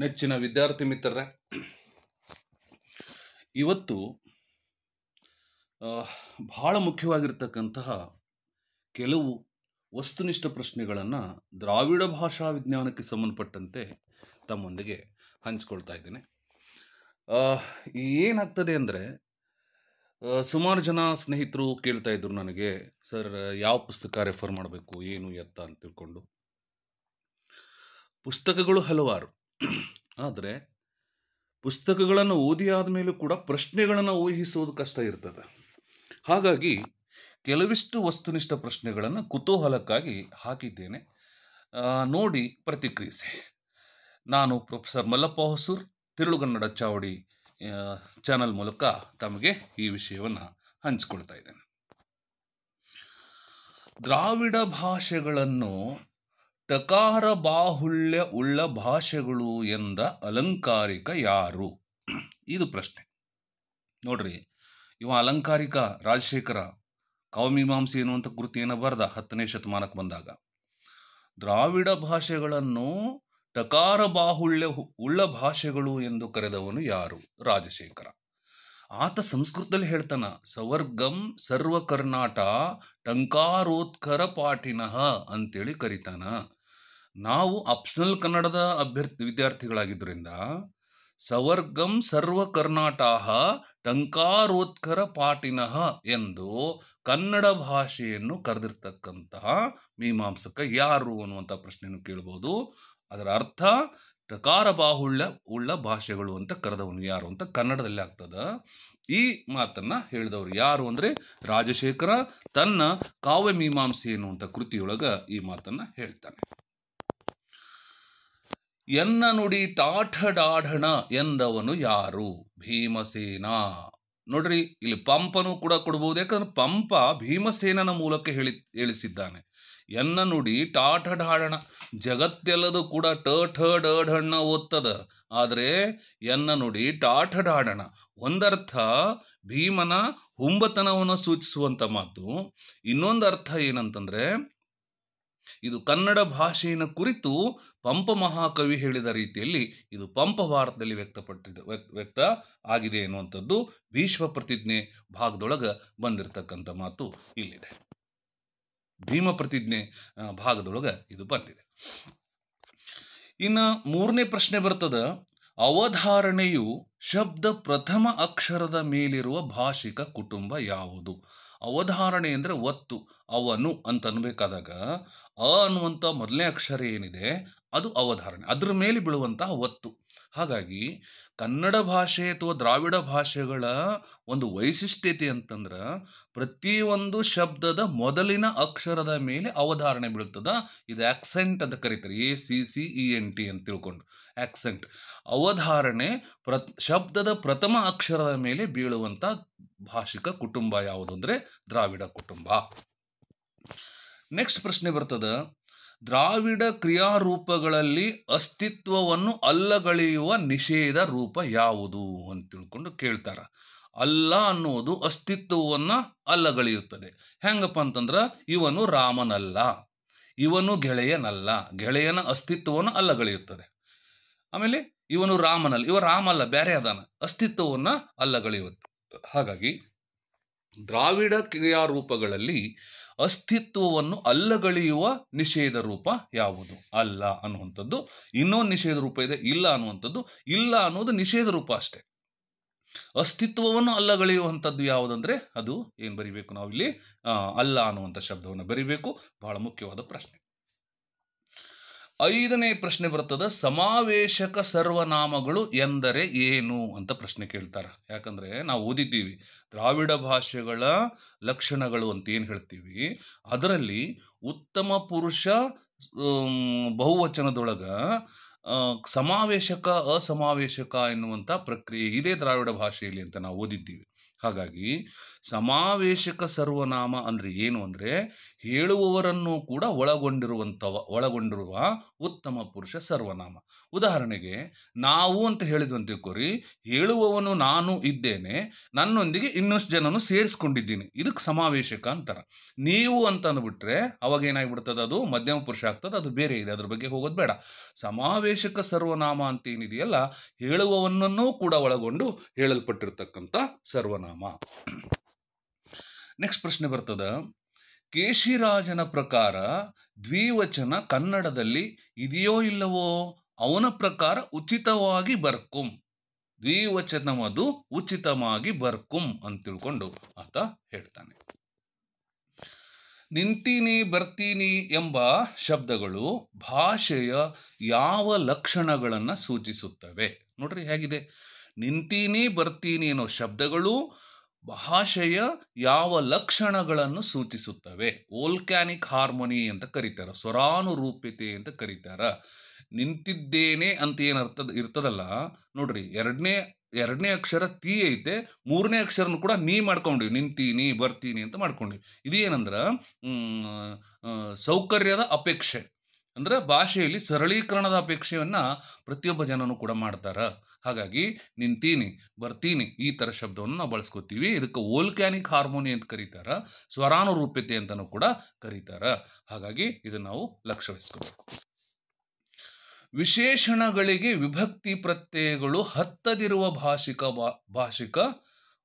ನೆಚ್ಚಿನ ವಿದ್ಯಾರ್ಥಿ ಮಿತ್ರರೇ ಇವತ್ತು ಬಹಳ ಮುಖ್ಯವಾಗಿರ್ತಕ್ಕಂತಹ ಕೆಲವು ವಸ್ತುನಿಷ್ಠ ಪ್ರಶ್ನೆಗಳನ್ನು ದ್ರಾವಿಡ ಭಾಷಾ ವಿಜ್ಞಾನಕ್ಕೆ ಸಂಬಂಧಪಟ್ಟಂತೆ ತಮ್ಮೊಂದಿಗೆ ಹಂಚ್ಕೊಳ್ತಾ ಇದ್ದೇನೆ ಏನಾಗ್ತದೆ ಅಂದರೆ ಸುಮಾರು ಜನ ಸ್ನೇಹಿತರು ಕೇಳ್ತಾ ಇದ್ರು ನನಗೆ ಸರ್ ಯಾವ ಪುಸ್ತಕ ರೆಫರ್ ಮಾಡಬೇಕು ಏನು ಎತ್ತ ಅಂತ ತಿಳ್ಕೊಂಡು ಪುಸ್ತಕಗಳು ಹಲವಾರು ಆದರೆ ಪುಸ್ತಕಗಳನ್ನು ಓದಿ ಆದಮೇಲೂ ಕೂಡ ಪ್ರಶ್ನೆಗಳನ್ನು ಊಹಿಸುವುದು ಕಷ್ಟ ಇರ್ತದೆ ಹಾಗಾಗಿ ಕೆಲವಿಷ್ಟು ವಸ್ತುನಿಷ್ಠ ಪ್ರಶ್ನೆಗಳನ್ನು ಕುತೂಹಲಕ್ಕಾಗಿ ಹಾಕಿದ್ದೇನೆ ನೋಡಿ ಪ್ರತಿಕ್ರಿಯಿಸಿ ನಾನು ಪ್ರೊಫೆಸರ್ ಮಲ್ಲಪ್ಪ ಹೊಸೂರ್ ತಿರುಳುಗನ್ನಡ ಚಾವಡಿ ಚಾನಲ್ ಮೂಲಕ ತಮಗೆ ಈ ವಿಷಯವನ್ನು ಹಂಚಿಕೊಳ್ತಾ ಇದ್ದೇನೆ ದ್ರಾವಿಡ ಭಾಷೆಗಳನ್ನು ಟಕಾರ ಬಾಹುಳ್ಯ ಉಳ್ಳ ಭಾಷೆಗಳು ಎಂದ ಅಲಂಕಾರಿಕ ಯಾರು ಇದು ಪ್ರಶ್ನೆ ನೋಡ್ರಿ ಇವ ಅಲಂಕಾರಿಕ ರಾಜಶೇಖರ ಕಾವ್ಯಮೀಮಾಂಸೆ ಏನು ಅಂತ ಕೃತಿಯನ್ನು ಬರೆದ ಹತ್ತನೇ ಶತಮಾನಕ್ಕೆ ಬಂದಾಗ ದ್ರಾವಿಡ ಭಾಷೆಗಳನ್ನು ಟಕಾರ ಬಾಹುಳ್ಯ ಉಳ್ಳ ಭಾಷೆಗಳು ಎಂದು ಕರೆದವನು ಯಾರು ರಾಜಶೇಖರ ಆತ ಸಂಸ್ಕೃತದಲ್ಲಿ ಹೇಳ್ತಾನ ಸವರ್ಗಂ ಸರ್ವ ಕರ್ನಾಟ ಟಂಕಾರೋತ್ಕರ ಪಾಟಿನಃ ಅಂತೇಳಿ ಕರಿತಾನ ನಾವು ಆಪ್ಷನಲ್ ಕನ್ನಡದ ಅಭ್ಯರ್ಥಿ ವಿದ್ಯಾರ್ಥಿಗಳಾಗಿದ್ದರಿಂದ ಸವರ್ಗಂ ಸರ್ವ ಕರ್ನಾಟಾಹ ಟಂಕಾರೋತ್ಕರ ಪಾಟಿನಃ ಎಂದು ಕನ್ನಡ ಭಾಷೆಯನ್ನು ಕರೆದಿರ್ತಕ್ಕಂತಹ ಮೀಮಾಂಸಕ ಯಾರು ಅನ್ನುವಂಥ ಪ್ರಶ್ನೆಯನ್ನು ಕೇಳ್ಬೋದು ಅದರ ಅರ್ಥ ಟಕಾರ ಬಾಹುಳ್ಯ ಉಳ್ಳ ಭಾಷೆಗಳು ಅಂತ ಕರೆದವನು ಯಾರು ಅಂತ ಕನ್ನಡದಲ್ಲಿ ಆಗ್ತದ ಈ ಮಾತನ್ನು ಹೇಳಿದವರು ಯಾರು ಅಂದರೆ ರಾಜಶೇಖರ ತನ್ನ ಕಾವ್ಯ ಮೀಮಾಂಸೆ ಎನ್ನುವಂಥ ಕೃತಿಯೊಳಗೆ ಈ ಮಾತನ್ನು ಹೇಳ್ತಾನೆ ಎನ್ನ ನುಡಿ ಟಾಠಡಾಢಣ ಎಂದವನು ಯಾರು ಭೀಮಸೇನಾ ನೋಡ್ರಿ ಇಲ್ಲಿ ಪಂಪನೂ ಕೂಡ ಕೊಡಬಹುದು ಯಾಕಂದ್ರೆ ಪಂಪ ಭೀಮಸೇನನ ಮೂಲಕ ಹೇಳಿ ಹೇಳಿಸಿದ್ದಾನೆ ಎನ್ನ ನುಡಿ ಟಾಠಡಾಢಣ ಜಗತ್ತೆಲ್ಲದೂ ಕೂಡ ಟಠಡಾಢಣ್ಣ ಓದ್ತದ ಆದರೆ ಎನ್ನ ನುಡಿ ಟಾಠಡಾಢಣ ಒಂದರ್ಥ ಭೀಮನ ಹುಂಬತನವನ್ನು ಸೂಚಿಸುವಂಥ ಮಾತು ಇನ್ನೊಂದು ಅರ್ಥ ಏನಂತಂದರೆ ಇದು ಕನ್ನಡ ಭಾಷೆಯನ್ನು ಕುರಿತು ಪಂಪ ಮಹಾಕವಿ ಹೇಳಿದ ರೀತಿಯಲ್ಲಿ ಇದು ಪಂಪ ಭಾರತದಲ್ಲಿ ವ್ಯಕ್ತಪಟ್ಟಿದೆ ವ್ಯಕ್ತ ಆಗಿದೆ ಎನ್ನುವಂಥದ್ದು ಭೀಷ್ಮ ಪ್ರತಿಜ್ಞೆ ಭಾಗದೊಳಗೆ ಬಂದಿರತಕ್ಕಂಥ ಮಾತು ಇಲ್ಲಿದೆ ಭೀಮ ಪ್ರತಿಜ್ಞೆ ಭಾಗದೊಳಗೆ ಇದು ಬಂದಿದೆ ಇನ್ನು ಮೂರನೇ ಪ್ರಶ್ನೆ ಬರ್ತದ ಅವಧಾರಣೆಯು ಶಬ್ದ ಪ್ರಥಮ ಅಕ್ಷರದ ಮೇಲಿರುವ ಭಾಷಿಕ ಕುಟುಂಬ ಯಾವುದು ಅವಧಾರಣೆ ಅಂದರೆ ಒತ್ತು ಅವನು ಅಂತನ್ಬೇಕಾದಾಗ ಅ ಅನ್ನುವಂಥ ಮೊದಲನೇ ಅಕ್ಷರ ಏನಿದೆ ಅದು ಅವಧಾರಣೆ ಅದ್ರ ಮೇಲೆ ಬೀಳುವಂತಹ ಒತ್ತು ಹಾಗಾಗಿ ಕನ್ನಡ ಭಾಷೆ ಅಥವಾ ದ್ರಾವಿಡ ಭಾಷೆಗಳ ಒಂದು ವೈಶಿಷ್ಟ್ಯತೆ ಅಂತಂದ್ರೆ ಪ್ರತಿಯೊಂದು ಶಬ್ದದ ಮೊದಲಿನ ಅಕ್ಷರದ ಮೇಲೆ ಅವಧಾರಣೆ ಬೀಳ್ತದ ಇದು ಆಕ್ಸೆಂಟ್ ಅಂತ ಕರೀತಾರೆ A C C E N T ಅಂತ ತಿಳ್ಕೊಂಡು ಆಕ್ಸೆಂಟ್ ಅವಧಾರಣೆ ಪ್ರ ಶಬ್ದದ ಪ್ರಥಮ ಅಕ್ಷರದ ಮೇಲೆ ಬೀಳುವಂಥ ಭಾಷಿಕ ಕುಟುಂಬ ಯಾವುದು ಅಂದರೆ ದ್ರಾವಿಡ ಕುಟುಂಬ ನೆಕ್ಸ್ಟ್ ಪ್ರಶ್ನೆ ಬರ್ತದ ದ್ರಾವಿಡ ಕ್ರಿಯಾರೂಪಗಳಲ್ಲಿ ಅಸ್ತಿತ್ವವನ್ನು ಅಲ್ಲಗಳೆಯುವ ನಿಷೇಧ ರೂಪ ಯಾವುದು ಅಂತ ತಿಳ್ಕೊಂಡು ಕೇಳ್ತಾರ ಅಲ್ಲ ಅನ್ನೋದು ಅಸ್ತಿತ್ವವನ್ನು ಅಲ್ಲಗಳೆಯುತ್ತದೆ ಹೆಂಗಪ್ಪ ಅಂತಂದ್ರೆ ಇವನು ರಾಮನಲ್ಲ ಇವನು ಗೆಳೆಯನಲ್ಲ ಗೆಳೆಯನ ಅಸ್ತಿತ್ವವನ್ನು ಅಲ್ಲಗಳೆಯುತ್ತದೆ ಆಮೇಲೆ ಇವನು ರಾಮನಲ್ಲ ಇವ ರಾಮಲ್ಲ ಬೇರೆ ಅದಾನ ಅಸ್ತಿತ್ವವನ್ನು ಅಲ್ಲಗಳೆಯುತ್ತೆ ಹಾಗಾಗಿ ದ್ರಾವಿಡ ಕ್ರಿಯಾರೂಪಗಳಲ್ಲಿ ಅಸ್ತಿತ್ವವನ್ನು ಅಲ್ಲಗಳೆಯುವ ನಿಷೇಧ ರೂಪ ಯಾವುದು ಅಲ್ಲ ಅನ್ನುವಂಥದ್ದು ಇನ್ನೊಂದು ನಿಷೇಧ ರೂಪ ಇದೆ ಇಲ್ಲ ಅನ್ನುವಂಥದ್ದು ಇಲ್ಲ ಅನ್ನೋದು ನಿಷೇಧ ರೂಪ ಅಷ್ಟೇ ಅಸ್ತಿತ್ವವನ್ನು ಅಲ್ಲಗಳೆಯುವಂಥದ್ದು ಯಾವುದಂದ್ರೆ ಅದು ಏನು ಬರಿಬೇಕು ನಾವಿಲ್ಲಿ ಅಲ್ಲ ಅನ್ನುವಂಥ ಶಬ್ದವನ್ನು ಬರಿಬೇಕು ಬಹಳ ಮುಖ್ಯವಾದ ಪ್ರಶ್ನೆ ಐದನೇ ಪ್ರಶ್ನೆ ಬರ್ತದೆ ಸಮಾವೇಶಕ ಸರ್ವನಾಮಗಳು ಎಂದರೆ ಏನು ಅಂತ ಪ್ರಶ್ನೆ ಕೇಳ್ತಾರೆ ಯಾಕಂದರೆ ನಾವು ಓದಿದ್ದೀವಿ ದ್ರಾವಿಡ ಭಾಷೆಗಳ ಲಕ್ಷಣಗಳು ಅಂತ ಏನು ಹೇಳ್ತೀವಿ ಅದರಲ್ಲಿ ಉತ್ತಮ ಪುರುಷ ಬಹುವಚನದೊಳಗ ಸಮಾವೇಶಕ ಅಸಮಾವೇಶಕ ಎನ್ನುವಂಥ ಪ್ರಕ್ರಿಯೆ ಇದೆ ದ್ರಾವಿಡ ಭಾಷೆಯಲ್ಲಿ ಅಂತ ನಾವು ಓದಿದ್ದೀವಿ ಹಾಗಾಗಿ ಸಮಾವೇಶಕ ಸರ್ವನಾಮ ಅಂದರೆ ಏನು ಅಂದರೆ ಹೇಳುವವರನ್ನು ಕೂಡ ಒಳಗೊಂಡಿರುವಂಥವ ಒಳಗೊಂಡಿರುವ ಉತ್ತಮ ಪುರುಷ ಸರ್ವನಾಮ ಉದಾಹರಣೆಗೆ ನಾವು ಅಂತ ಹೇಳಿದಂತೆ ಕೋರಿ ಹೇಳುವವನು ನಾನು ಇದ್ದೇನೆ ನನ್ನೊಂದಿಗೆ ಇನ್ನಷ್ಟು ಜನನು ಸೇರಿಸ್ಕೊಂಡಿದ್ದೀನಿ ಇದಕ್ಕೆ ಸಮಾವೇಶಕ ಅಂತಾರೆ ನೀವು ಅಂತ ಅಂದ್ಬಿಟ್ರೆ ಅವಾಗ ಏನಾಗ್ಬಿಡ್ತದೆ ಅದು ಮಧ್ಯಮ ಪುರುಷ ಆಗ್ತದೆ ಅದು ಬೇರೆ ಇದೆ ಅದ್ರ ಬಗ್ಗೆ ಹೋಗೋದು ಬೇಡ ಸಮಾವೇಶಕ ಸರ್ವನಾಮ ಅಂತ ಏನಿದೆಯಲ್ಲ ಹೇಳುವವನನ್ನೂ ಕೂಡ ಒಳಗೊಂಡು ಹೇಳಲ್ಪಟ್ಟಿರ್ತಕ್ಕಂಥ ಸರ್ವನಾಮ ಪರಶುರಾಮ ನೆಕ್ಸ್ಟ್ ಪ್ರಶ್ನೆ ಬರ್ತದ ಕೇಶಿರಾಜನ ಪ್ರಕಾರ ದ್ವಿವಚನ ಕನ್ನಡದಲ್ಲಿ ಇದೆಯೋ ಇಲ್ಲವೋ ಅವನ ಪ್ರಕಾರ ಉಚಿತವಾಗಿ ಬರ್ಕುಂ ದ್ವಿವಚನವದು ಉಚಿತವಾಗಿ ಬರ್ಕುಂ ಅಂತ ತಿಳ್ಕೊಂಡು ಆತ ಹೇಳ್ತಾನೆ ನಿಂತೀನಿ ಬರ್ತೀನಿ ಎಂಬ ಶಬ್ದಗಳು ಭಾಷೆಯ ಯಾವ ಲಕ್ಷಣಗಳನ್ನು ಸೂಚಿಸುತ್ತವೆ ನೋಡ್ರಿ ಹೇಗಿದೆ ನಿಂತೀನಿ ಬರ್ತೀನಿ ಅನ್ನೋ ಶಬ್ದಗಳು ಭಾಷೆಯ ಯಾವ ಲಕ್ಷಣಗಳನ್ನು ಸೂಚಿಸುತ್ತವೆ ಓಲ್ಕ್ಯಾನಿಕ್ ಹಾರ್ಮೋನಿ ಅಂತ ಕರೀತಾರೆ ಸ್ವರಾನುರೂಪ್ಯತೆ ಅಂತ ಕರೀತಾರೆ ನಿಂತಿದ್ದೇನೆ ಅಂತ ಅರ್ಥ ಇರ್ತದಲ್ಲ ನೋಡ್ರಿ ಎರಡನೇ ಎರಡನೇ ಅಕ್ಷರ ತೀ ಐತೆ ಮೂರನೇ ಅಕ್ಷರನು ಕೂಡ ನೀ ಮಾಡ್ಕೊಂಡ್ವಿ ನಿಂತೀನಿ ಬರ್ತೀನಿ ಅಂತ ಮಾಡ್ಕೊಂಡ್ವಿ ಇದೇನಂದ್ರೆ ಸೌಕರ್ಯದ ಅಪೇಕ್ಷೆ ಅಂದ್ರೆ ಭಾಷೆಯಲ್ಲಿ ಸರಳೀಕರಣದ ಅಪೇಕ್ಷೆಯನ್ನು ಪ್ರತಿಯೊಬ್ಬ ಜನನು ಕೂಡ ಮಾಡ್ತಾರೆ ಹಾಗಾಗಿ ನಿಂತೀನಿ ಬರ್ತೀನಿ ಈ ಥರ ಶಬ್ದವನ್ನು ನಾವು ಬಳಸ್ಕೋತೀವಿ ಇದಕ್ಕೆ ಓಲ್ಕ್ಯಾನಿಕ್ ಹಾರ್ಮೋನಿ ಅಂತ ಕರೀತಾರ ಸ್ವರಾನುರೂಪ್ಯತೆ ಅಂತಲೂ ಕೂಡ ಕರೀತಾರ ಹಾಗಾಗಿ ಇದನ್ನು ನಾವು ಲಕ್ಷ್ಯವಹಿಸ್ಕೋಬೇಕು ವಿಶೇಷಣಗಳಿಗೆ ವಿಭಕ್ತಿ ಪ್ರತ್ಯಯಗಳು ಹತ್ತದಿರುವ ಭಾಷಿಕ ಭಾಷಿಕ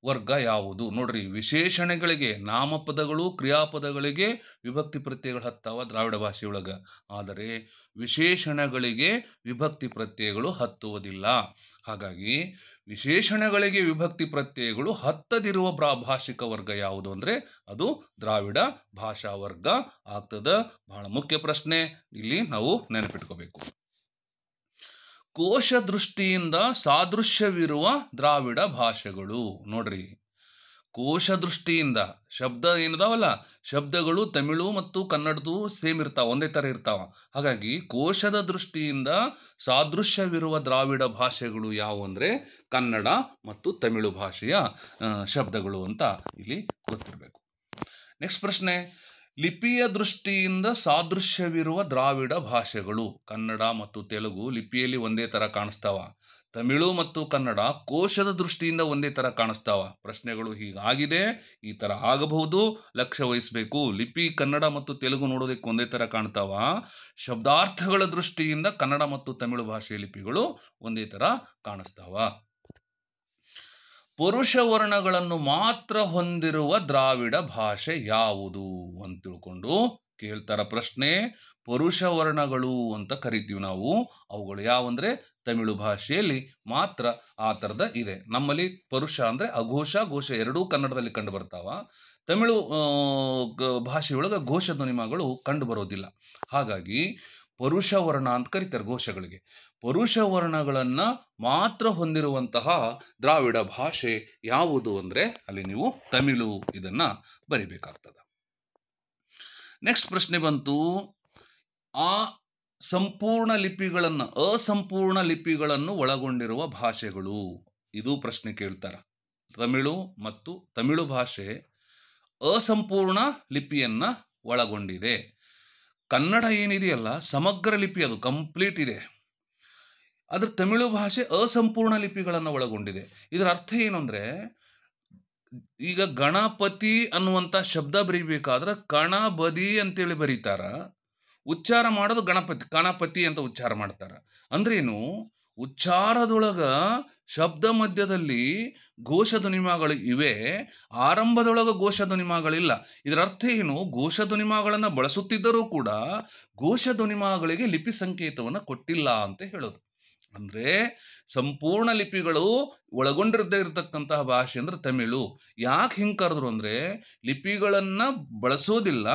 ವರ್ಗ ಯಾವುದು ನೋಡ್ರಿ ವಿಶೇಷಣಗಳಿಗೆ ನಾಮಪದಗಳು ಕ್ರಿಯಾಪದಗಳಿಗೆ ವಿಭಕ್ತಿ ಪ್ರತ್ಯಯಗಳು ಹತ್ತಾವ ದ್ರಾವಿಡ ಭಾಷೆಯೊಳಗೆ ಆದರೆ ವಿಶೇಷಣಗಳಿಗೆ ವಿಭಕ್ತಿ ಪ್ರತ್ಯಯಗಳು ಹತ್ತುವುದಿಲ್ಲ ಹಾಗಾಗಿ ವಿಶೇಷಣಗಳಿಗೆ ವಿಭಕ್ತಿ ಪ್ರತ್ಯಯಗಳು ಹತ್ತದಿರುವ ಭಾಷಿಕ ವರ್ಗ ಯಾವುದು ಅಂದರೆ ಅದು ದ್ರಾವಿಡ ಭಾಷಾ ವರ್ಗ ಆಗ್ತದ ಬಹಳ ಮುಖ್ಯ ಪ್ರಶ್ನೆ ಇಲ್ಲಿ ನಾವು ನೆನಪಿಟ್ಕೋಬೇಕು ಕೋಶ ದೃಷ್ಟಿಯಿಂದ ಸಾದೃಶ್ಯವಿರುವ ದ್ರಾವಿಡ ಭಾಷೆಗಳು ನೋಡ್ರಿ ಕೋಶ ದೃಷ್ಟಿಯಿಂದ ಶಬ್ದ ಏನಿದಾವಲ್ಲ ಶಬ್ದಗಳು ತಮಿಳು ಮತ್ತು ಕನ್ನಡದು ಸೇಮ್ ಇರ್ತಾವ ಒಂದೇ ಥರ ಇರ್ತಾವ ಹಾಗಾಗಿ ಕೋಶದ ದೃಷ್ಟಿಯಿಂದ ಸಾದೃಶ್ಯವಿರುವ ದ್ರಾವಿಡ ಭಾಷೆಗಳು ಯಾವುವು ಅಂದರೆ ಕನ್ನಡ ಮತ್ತು ತಮಿಳು ಭಾಷೆಯ ಶಬ್ದಗಳು ಅಂತ ಇಲ್ಲಿ ಗೊತ್ತಿರಬೇಕು ನೆಕ್ಸ್ಟ್ ಪ್ರಶ್ನೆ ಲಿಪಿಯ ದೃಷ್ಟಿಯಿಂದ ಸಾದೃಶ್ಯವಿರುವ ದ್ರಾವಿಡ ಭಾಷೆಗಳು ಕನ್ನಡ ಮತ್ತು ತೆಲುಗು ಲಿಪಿಯಲ್ಲಿ ಒಂದೇ ಥರ ಕಾಣಿಸ್ತಾವ ತಮಿಳು ಮತ್ತು ಕನ್ನಡ ಕೋಶದ ದೃಷ್ಟಿಯಿಂದ ಒಂದೇ ಥರ ಕಾಣಿಸ್ತಾವ ಪ್ರಶ್ನೆಗಳು ಹೀಗಾಗಿದೆ ಈ ಥರ ಆಗಬಹುದು ಲಕ್ಷ್ಯ ವಹಿಸಬೇಕು ಲಿಪಿ ಕನ್ನಡ ಮತ್ತು ತೆಲುಗು ನೋಡೋದಕ್ಕೆ ಒಂದೇ ಥರ ಕಾಣ್ತಾವ ಶಬ್ದಾರ್ಥಗಳ ದೃಷ್ಟಿಯಿಂದ ಕನ್ನಡ ಮತ್ತು ತಮಿಳು ಭಾಷೆಯ ಲಿಪಿಗಳು ಒಂದೇ ಥರ ಕಾಣಿಸ್ತಾವ ಪುರುಷ ವರ್ಣಗಳನ್ನು ಮಾತ್ರ ಹೊಂದಿರುವ ದ್ರಾವಿಡ ಭಾಷೆ ಯಾವುದು ಅಂತ ತಿಳ್ಕೊಂಡು ಕೇಳ್ತಾರ ಪ್ರಶ್ನೆ ಪುರುಷ ವರ್ಣಗಳು ಅಂತ ಕರಿತೀವಿ ನಾವು ಅವುಗಳು ಯಾವಂದ್ರೆ ತಮಿಳು ಭಾಷೆಯಲ್ಲಿ ಮಾತ್ರ ಆ ಥರದ ಇದೆ ನಮ್ಮಲ್ಲಿ ಪರುಷ ಅಂದರೆ ಅಘೋಷ ಘೋಷ ಎರಡೂ ಕನ್ನಡದಲ್ಲಿ ಕಂಡು ಬರ್ತಾವ ತಮಿಳು ಭಾಷೆಯೊಳಗೆ ಘೋಷ ಧ್ವನಿಮಗಳು ಕಂಡು ಬರೋದಿಲ್ಲ ಹಾಗಾಗಿ ಪರುಷ ವರ್ಣ ಅಂತ ಕರೀತಾರೆ ಘೋಷಗಳಿಗೆ ಪರುಷ ವರ್ಣಗಳನ್ನು ಮಾತ್ರ ಹೊಂದಿರುವಂತಹ ದ್ರಾವಿಡ ಭಾಷೆ ಯಾವುದು ಅಂದರೆ ಅಲ್ಲಿ ನೀವು ತಮಿಳು ಇದನ್ನು ಬರಿಬೇಕಾಗ್ತದೆ ನೆಕ್ಸ್ಟ್ ಪ್ರಶ್ನೆ ಬಂತು ಆ ಸಂಪೂರ್ಣ ಲಿಪಿಗಳನ್ನು ಅಸಂಪೂರ್ಣ ಲಿಪಿಗಳನ್ನು ಒಳಗೊಂಡಿರುವ ಭಾಷೆಗಳು ಇದು ಪ್ರಶ್ನೆ ಕೇಳ್ತಾರೆ ತಮಿಳು ಮತ್ತು ತಮಿಳು ಭಾಷೆ ಅಸಂಪೂರ್ಣ ಲಿಪಿಯನ್ನು ಒಳಗೊಂಡಿದೆ ಕನ್ನಡ ಏನಿದೆಯಲ್ಲ ಸಮಗ್ರ ಲಿಪಿ ಅದು ಕಂಪ್ಲೀಟ್ ಇದೆ ಆದರೆ ತಮಿಳು ಭಾಷೆ ಅಸಂಪೂರ್ಣ ಲಿಪಿಗಳನ್ನು ಒಳಗೊಂಡಿದೆ ಇದರ ಅರ್ಥ ಏನು ಅಂದರೆ ಈಗ ಗಣಪತಿ ಅನ್ನುವಂಥ ಶಬ್ದ ಬರೀಬೇಕಾದ್ರೆ ಕಣಬದಿ ಅಂತೇಳಿ ಬರೀತಾರ ಉಚ್ಚಾರ ಮಾಡೋದು ಗಣಪತಿ ಗಣಪತಿ ಅಂತ ಉಚ್ಚಾರ ಮಾಡ್ತಾರೆ ಅಂದ್ರೇನು ಉಚ್ಚಾರದೊಳಗ ಶಬ್ದ ಮಧ್ಯದಲ್ಲಿ ಘೋಷ ಧ್ವನಿಮಾಗಳು ಇವೆ ಆರಂಭದೊಳಗ ಧ್ವನಿಮಾಗಳಿಲ್ಲ ಇದರ ಅರ್ಥ ಏನು ಘೋಷ ಧ್ವನಿಮಾಗಳನ್ನು ಬಳಸುತ್ತಿದ್ದರೂ ಕೂಡ ಘೋಷ ಧ್ವನಿಮಾಗಳಿಗೆ ಲಿಪಿ ಸಂಕೇತವನ್ನು ಕೊಟ್ಟಿಲ್ಲ ಅಂತ ಹೇಳೋದು ಅಂದರೆ ಸಂಪೂರ್ಣ ಲಿಪಿಗಳು ಒಳಗೊಂಡಿರದೇ ಇರತಕ್ಕಂತಹ ಭಾಷೆ ಅಂದರೆ ತಮಿಳು ಯಾಕೆ ಹಿಂಗೆ ಕರೆದ್ರು ಅಂದರೆ ಲಿಪಿಗಳನ್ನು ಬಳಸೋದಿಲ್ಲ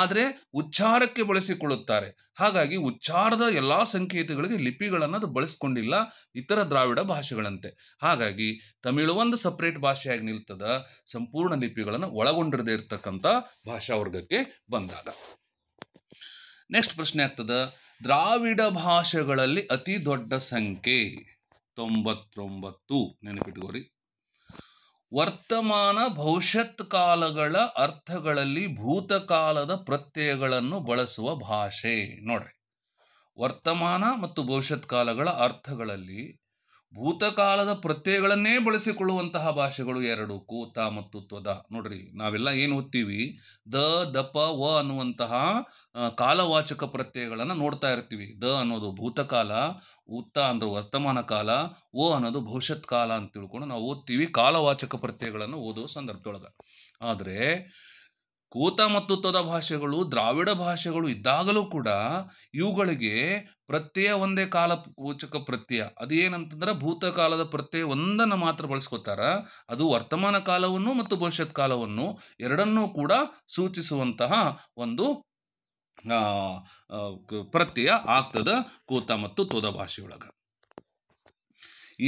ಆದರೆ ಉಚ್ಚಾರಕ್ಕೆ ಬಳಸಿಕೊಳ್ಳುತ್ತಾರೆ ಹಾಗಾಗಿ ಉಚ್ಚಾರದ ಎಲ್ಲ ಸಂಕೇತಗಳಿಗೆ ಲಿಪಿಗಳನ್ನು ಅದು ಬಳಸ್ಕೊಂಡಿಲ್ಲ ಇತರ ದ್ರಾವಿಡ ಭಾಷೆಗಳಂತೆ ಹಾಗಾಗಿ ತಮಿಳು ಒಂದು ಸಪ್ರೇಟ್ ಭಾಷೆಯಾಗಿ ನಿಲ್ತದ ಸಂಪೂರ್ಣ ಲಿಪಿಗಳನ್ನು ಒಳಗೊಂಡಿರದೇ ಇರತಕ್ಕಂಥ ಭಾಷಾ ವರ್ಗಕ್ಕೆ ಬಂದಾಗ ನೆಕ್ಸ್ಟ್ ಪ್ರಶ್ನೆ ಆಗ್ತದ ದ್ರಾವಿಡ ಭಾಷೆಗಳಲ್ಲಿ ಅತಿ ದೊಡ್ಡ ಸಂಖ್ಯೆ ತೊಂಬತ್ತೊಂಬತ್ತು ನೆನಪಿಟ್ಕೋರಿ ವರ್ತಮಾನ ಭವಿಷ್ಯತ್ ಕಾಲಗಳ ಅರ್ಥಗಳಲ್ಲಿ ಭೂತಕಾಲದ ಪ್ರತ್ಯಯಗಳನ್ನು ಬಳಸುವ ಭಾಷೆ ನೋಡ್ರಿ ವರ್ತಮಾನ ಮತ್ತು ಭವಿಷ್ಯತ್ ಕಾಲಗಳ ಅರ್ಥಗಳಲ್ಲಿ ಭೂತಕಾಲದ ಪ್ರತ್ಯಯಗಳನ್ನೇ ಬಳಸಿಕೊಳ್ಳುವಂತಹ ಭಾಷೆಗಳು ಎರಡು ಕೂತ ಮತ್ತು ತ್ವದ ನೋಡ್ರಿ ನಾವೆಲ್ಲ ಏನು ಓದ್ತೀವಿ ದ ದಪ ವ ಅನ್ನುವಂತಹ ಕಾಲವಾಚಕ ಪ್ರತ್ಯಯಗಳನ್ನು ನೋಡ್ತಾ ಇರ್ತೀವಿ ದ ಅನ್ನೋದು ಭೂತಕಾಲ ಉತ್ತ ಅಂದ್ರೆ ವರ್ತಮಾನ ಕಾಲ ಓ ಅನ್ನೋದು ಭವಿಷ್ಯತ್ ಕಾಲ ಅಂತ ತಿಳ್ಕೊಂಡು ನಾವು ಓದ್ತೀವಿ ಕಾಲವಾಚಕ ಪ್ರತ್ಯಯಗಳನ್ನು ಓದುವ ಸಂದರ್ಭದೊಳಗೆ ಆದರೆ ಕೂತ ಮತ್ತು ತೋದ ಭಾಷೆಗಳು ದ್ರಾವಿಡ ಭಾಷೆಗಳು ಇದ್ದಾಗಲೂ ಕೂಡ ಇವುಗಳಿಗೆ ಪ್ರತ್ಯಯ ಒಂದೇ ಕಾಲ ಸೂಚಕ ಪ್ರತ್ಯಯ ಅದು ಏನಂತಂದ್ರೆ ಭೂತಕಾಲದ ಪ್ರತ್ಯಯ ಒಂದನ್ನು ಮಾತ್ರ ಬಳಸ್ಕೋತಾರ ಅದು ವರ್ತಮಾನ ಕಾಲವನ್ನು ಮತ್ತು ಭವಿಷ್ಯತ್ ಕಾಲವನ್ನು ಎರಡನ್ನೂ ಕೂಡ ಸೂಚಿಸುವಂತಹ ಒಂದು ಪ್ರತ್ಯಯ ಆಗ್ತದ ಕೂತ ಮತ್ತು ತೋದ ಭಾಷೆಯೊಳಗ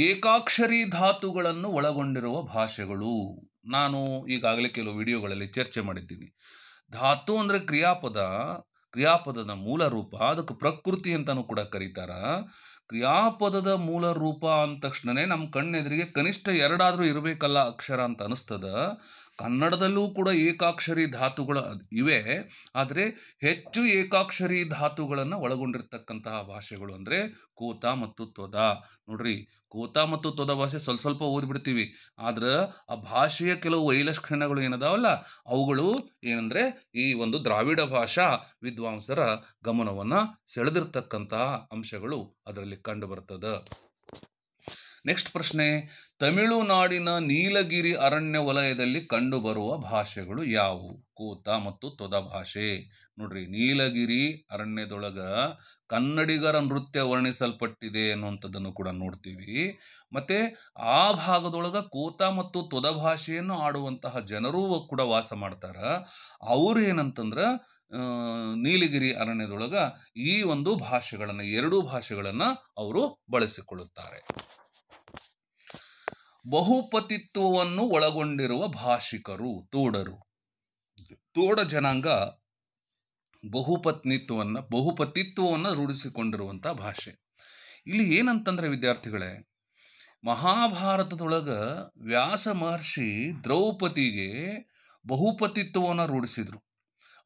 ಏಕಾಕ್ಷರಿ ಧಾತುಗಳನ್ನು ಒಳಗೊಂಡಿರುವ ಭಾಷೆಗಳು ನಾನು ಈಗಾಗಲೇ ಕೆಲವು ವಿಡಿಯೋಗಳಲ್ಲಿ ಚರ್ಚೆ ಮಾಡಿದ್ದೀನಿ ಧಾತು ಅಂದರೆ ಕ್ರಿಯಾಪದ ಕ್ರಿಯಾಪದದ ಮೂಲ ರೂಪ ಅದಕ್ಕೆ ಪ್ರಕೃತಿ ಅಂತಲೂ ಕೂಡ ಕರೀತಾರ ಕ್ರಿಯಾಪದದ ಮೂಲ ರೂಪ ಅಂದ ತಕ್ಷಣನೇ ನಮ್ಮ ಕಣ್ಣೆದುರಿಗೆ ಕನಿಷ್ಠ ಎರಡಾದರೂ ಇರಬೇಕಲ್ಲ ಅಕ್ಷರ ಅಂತ ಅನಿಸ್ತದ ಕನ್ನಡದಲ್ಲೂ ಕೂಡ ಏಕಾಕ್ಷರಿ ಧಾತುಗಳು ಇವೆ ಆದರೆ ಹೆಚ್ಚು ಏಕಾಕ್ಷರಿ ಧಾತುಗಳನ್ನು ಒಳಗೊಂಡಿರ್ತಕ್ಕಂತಹ ಭಾಷೆಗಳು ಅಂದರೆ ಕೂತ ಮತ್ತು ತೊದ ನೋಡ್ರಿ ಕೂತ ಮತ್ತು ತೊದ ಭಾಷೆ ಸ್ವಲ್ಪ ಸ್ವಲ್ಪ ಓದ್ಬಿಡ್ತೀವಿ ಆದ್ರೆ ಆ ಭಾಷೆಯ ಕೆಲವು ವೈಲಕ್ಷಣಗಳು ಏನದಾವಲ್ಲ ಅವುಗಳು ಏನಂದರೆ ಈ ಒಂದು ದ್ರಾವಿಡ ಭಾಷಾ ವಿದ್ವಾಂಸರ ಗಮನವನ್ನು ಸೆಳೆದಿರ್ತಕ್ಕಂತಹ ಅಂಶಗಳು ಅದರಲ್ಲಿ ಕಂಡು ಬರ್ತದೆ ನೆಕ್ಸ್ಟ್ ಪ್ರಶ್ನೆ ತಮಿಳುನಾಡಿನ ನೀಲಗಿರಿ ಅರಣ್ಯ ವಲಯದಲ್ಲಿ ಕಂಡುಬರುವ ಭಾಷೆಗಳು ಯಾವುವು ಕೂತ ಮತ್ತು ತೊದ ಭಾಷೆ ನೋಡ್ರಿ ನೀಲಗಿರಿ ಅರಣ್ಯದೊಳಗ ಕನ್ನಡಿಗರ ನೃತ್ಯ ವರ್ಣಿಸಲ್ಪಟ್ಟಿದೆ ಅನ್ನುವಂಥದ್ದನ್ನು ಕೂಡ ನೋಡ್ತೀವಿ ಮತ್ತು ಆ ಭಾಗದೊಳಗ ಕೂತ ಮತ್ತು ತೊದ ಭಾಷೆಯನ್ನು ಆಡುವಂತಹ ಜನರೂ ಕೂಡ ವಾಸ ಮಾಡ್ತಾರ ಅವರು ಏನಂತಂದ್ರೆ ನೀಲಗಿರಿ ಅರಣ್ಯದೊಳಗ ಈ ಒಂದು ಭಾಷೆಗಳನ್ನು ಎರಡೂ ಭಾಷೆಗಳನ್ನು ಅವರು ಬಳಸಿಕೊಳ್ಳುತ್ತಾರೆ ಬಹುಪತಿತ್ವವನ್ನು ಒಳಗೊಂಡಿರುವ ಭಾಷಿಕರು ತೋಡರು ತೋಡ ಜನಾಂಗ ಬಹುಪತ್ನಿತ್ವವನ್ನು ಬಹುಪತಿತ್ವವನ್ನು ರೂಢಿಸಿಕೊಂಡಿರುವಂಥ ಭಾಷೆ ಇಲ್ಲಿ ಏನಂತಂದರೆ ವಿದ್ಯಾರ್ಥಿಗಳೇ ಮಹಾಭಾರತದೊಳಗೆ ವ್ಯಾಸ ಮಹರ್ಷಿ ದ್ರೌಪದಿಗೆ ಬಹುಪತಿತ್ವವನ್ನು ರೂಢಿಸಿದರು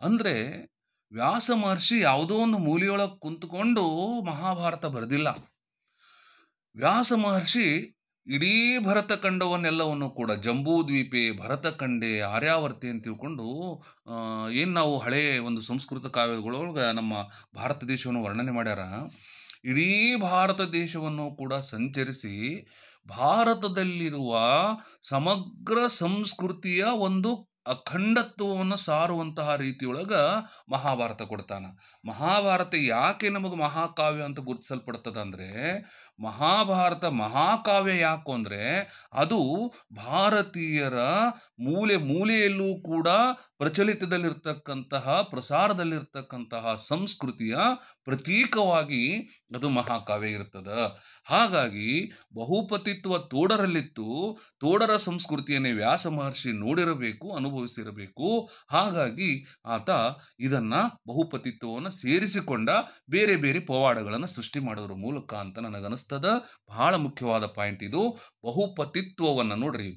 ಅಂದರೆ ವ್ಯಾಸ ಮಹರ್ಷಿ ಯಾವುದೋ ಒಂದು ಮೂಲೆಯೊಳಗೆ ಕುಂತ್ಕೊಂಡು ಮಹಾಭಾರತ ಬರೆದಿಲ್ಲ ವ್ಯಾಸ ಮಹರ್ಷಿ ಇಡೀ ಭರತಖಂಡವನ್ನೆಲ್ಲವನ್ನು ಕೂಡ ಜಂಬೂದ್ವೀಪೆ ಭರತಖಂಡೆ ಆರ್ಯಾವರ್ತಿ ಅಂತ ತಿಳ್ಕೊಂಡು ಏನು ನಾವು ಹಳೆಯ ಒಂದು ಸಂಸ್ಕೃತ ಕಾವ್ಯಗಳೊಳಗೆ ನಮ್ಮ ಭಾರತ ದೇಶವನ್ನು ವರ್ಣನೆ ಮಾಡ್ಯಾರ ಇಡೀ ಭಾರತ ದೇಶವನ್ನು ಕೂಡ ಸಂಚರಿಸಿ ಭಾರತದಲ್ಲಿರುವ ಸಮಗ್ರ ಸಂಸ್ಕೃತಿಯ ಒಂದು ಅಖಂಡತ್ವವನ್ನು ಸಾರುವಂತಹ ರೀತಿಯೊಳಗೆ ಮಹಾಭಾರತ ಕೊಡ್ತಾನೆ ಮಹಾಭಾರತ ಯಾಕೆ ನಮಗೆ ಮಹಾಕಾವ್ಯ ಅಂತ ಗುರುತಿಸಲ್ಪಡ್ತದೆ ಅಂದರೆ ಮಹಾಭಾರತ ಮಹಾಕಾವ್ಯ ಯಾಕು ಅಂದರೆ ಅದು ಭಾರತೀಯರ ಮೂಲೆ ಮೂಲೆಯಲ್ಲೂ ಕೂಡ ಪ್ರಚಲಿತದಲ್ಲಿರ್ತಕ್ಕಂತಹ ಪ್ರಸಾರದಲ್ಲಿರ್ತಕ್ಕಂತಹ ಸಂಸ್ಕೃತಿಯ ಪ್ರತೀಕವಾಗಿ ಅದು ಮಹಾಕಾವ್ಯ ಇರ್ತದ ಹಾಗಾಗಿ ಬಹುಪತಿತ್ವ ತೋಡರಲ್ಲಿತ್ತು ತೋಡರ ಸಂಸ್ಕೃತಿಯನ್ನೇ ವ್ಯಾಸ ಮಹರ್ಷಿ ನೋಡಿರಬೇಕು ಅನುಭವಿಸಿರಬೇಕು ಹಾಗಾಗಿ ಆತ ಇದನ್ನು ಬಹುಪತಿತ್ವವನ್ನು ಸೇರಿಸಿಕೊಂಡ ಬೇರೆ ಬೇರೆ ಪವಾಡಗಳನ್ನು ಸೃಷ್ಟಿ ಮಾಡೋದ್ರ ಮೂಲಕ ಅಂತ ನನಗನಿಸ್ತದೆ ಪ್ರಸ್ಥದ ಬಹಳ ಮುಖ್ಯವಾದ ಪಾಯಿಂಟ್ ಇದು ಬಹುಪತಿತ್ವವನ್ನು ನೋಡ್ರಿ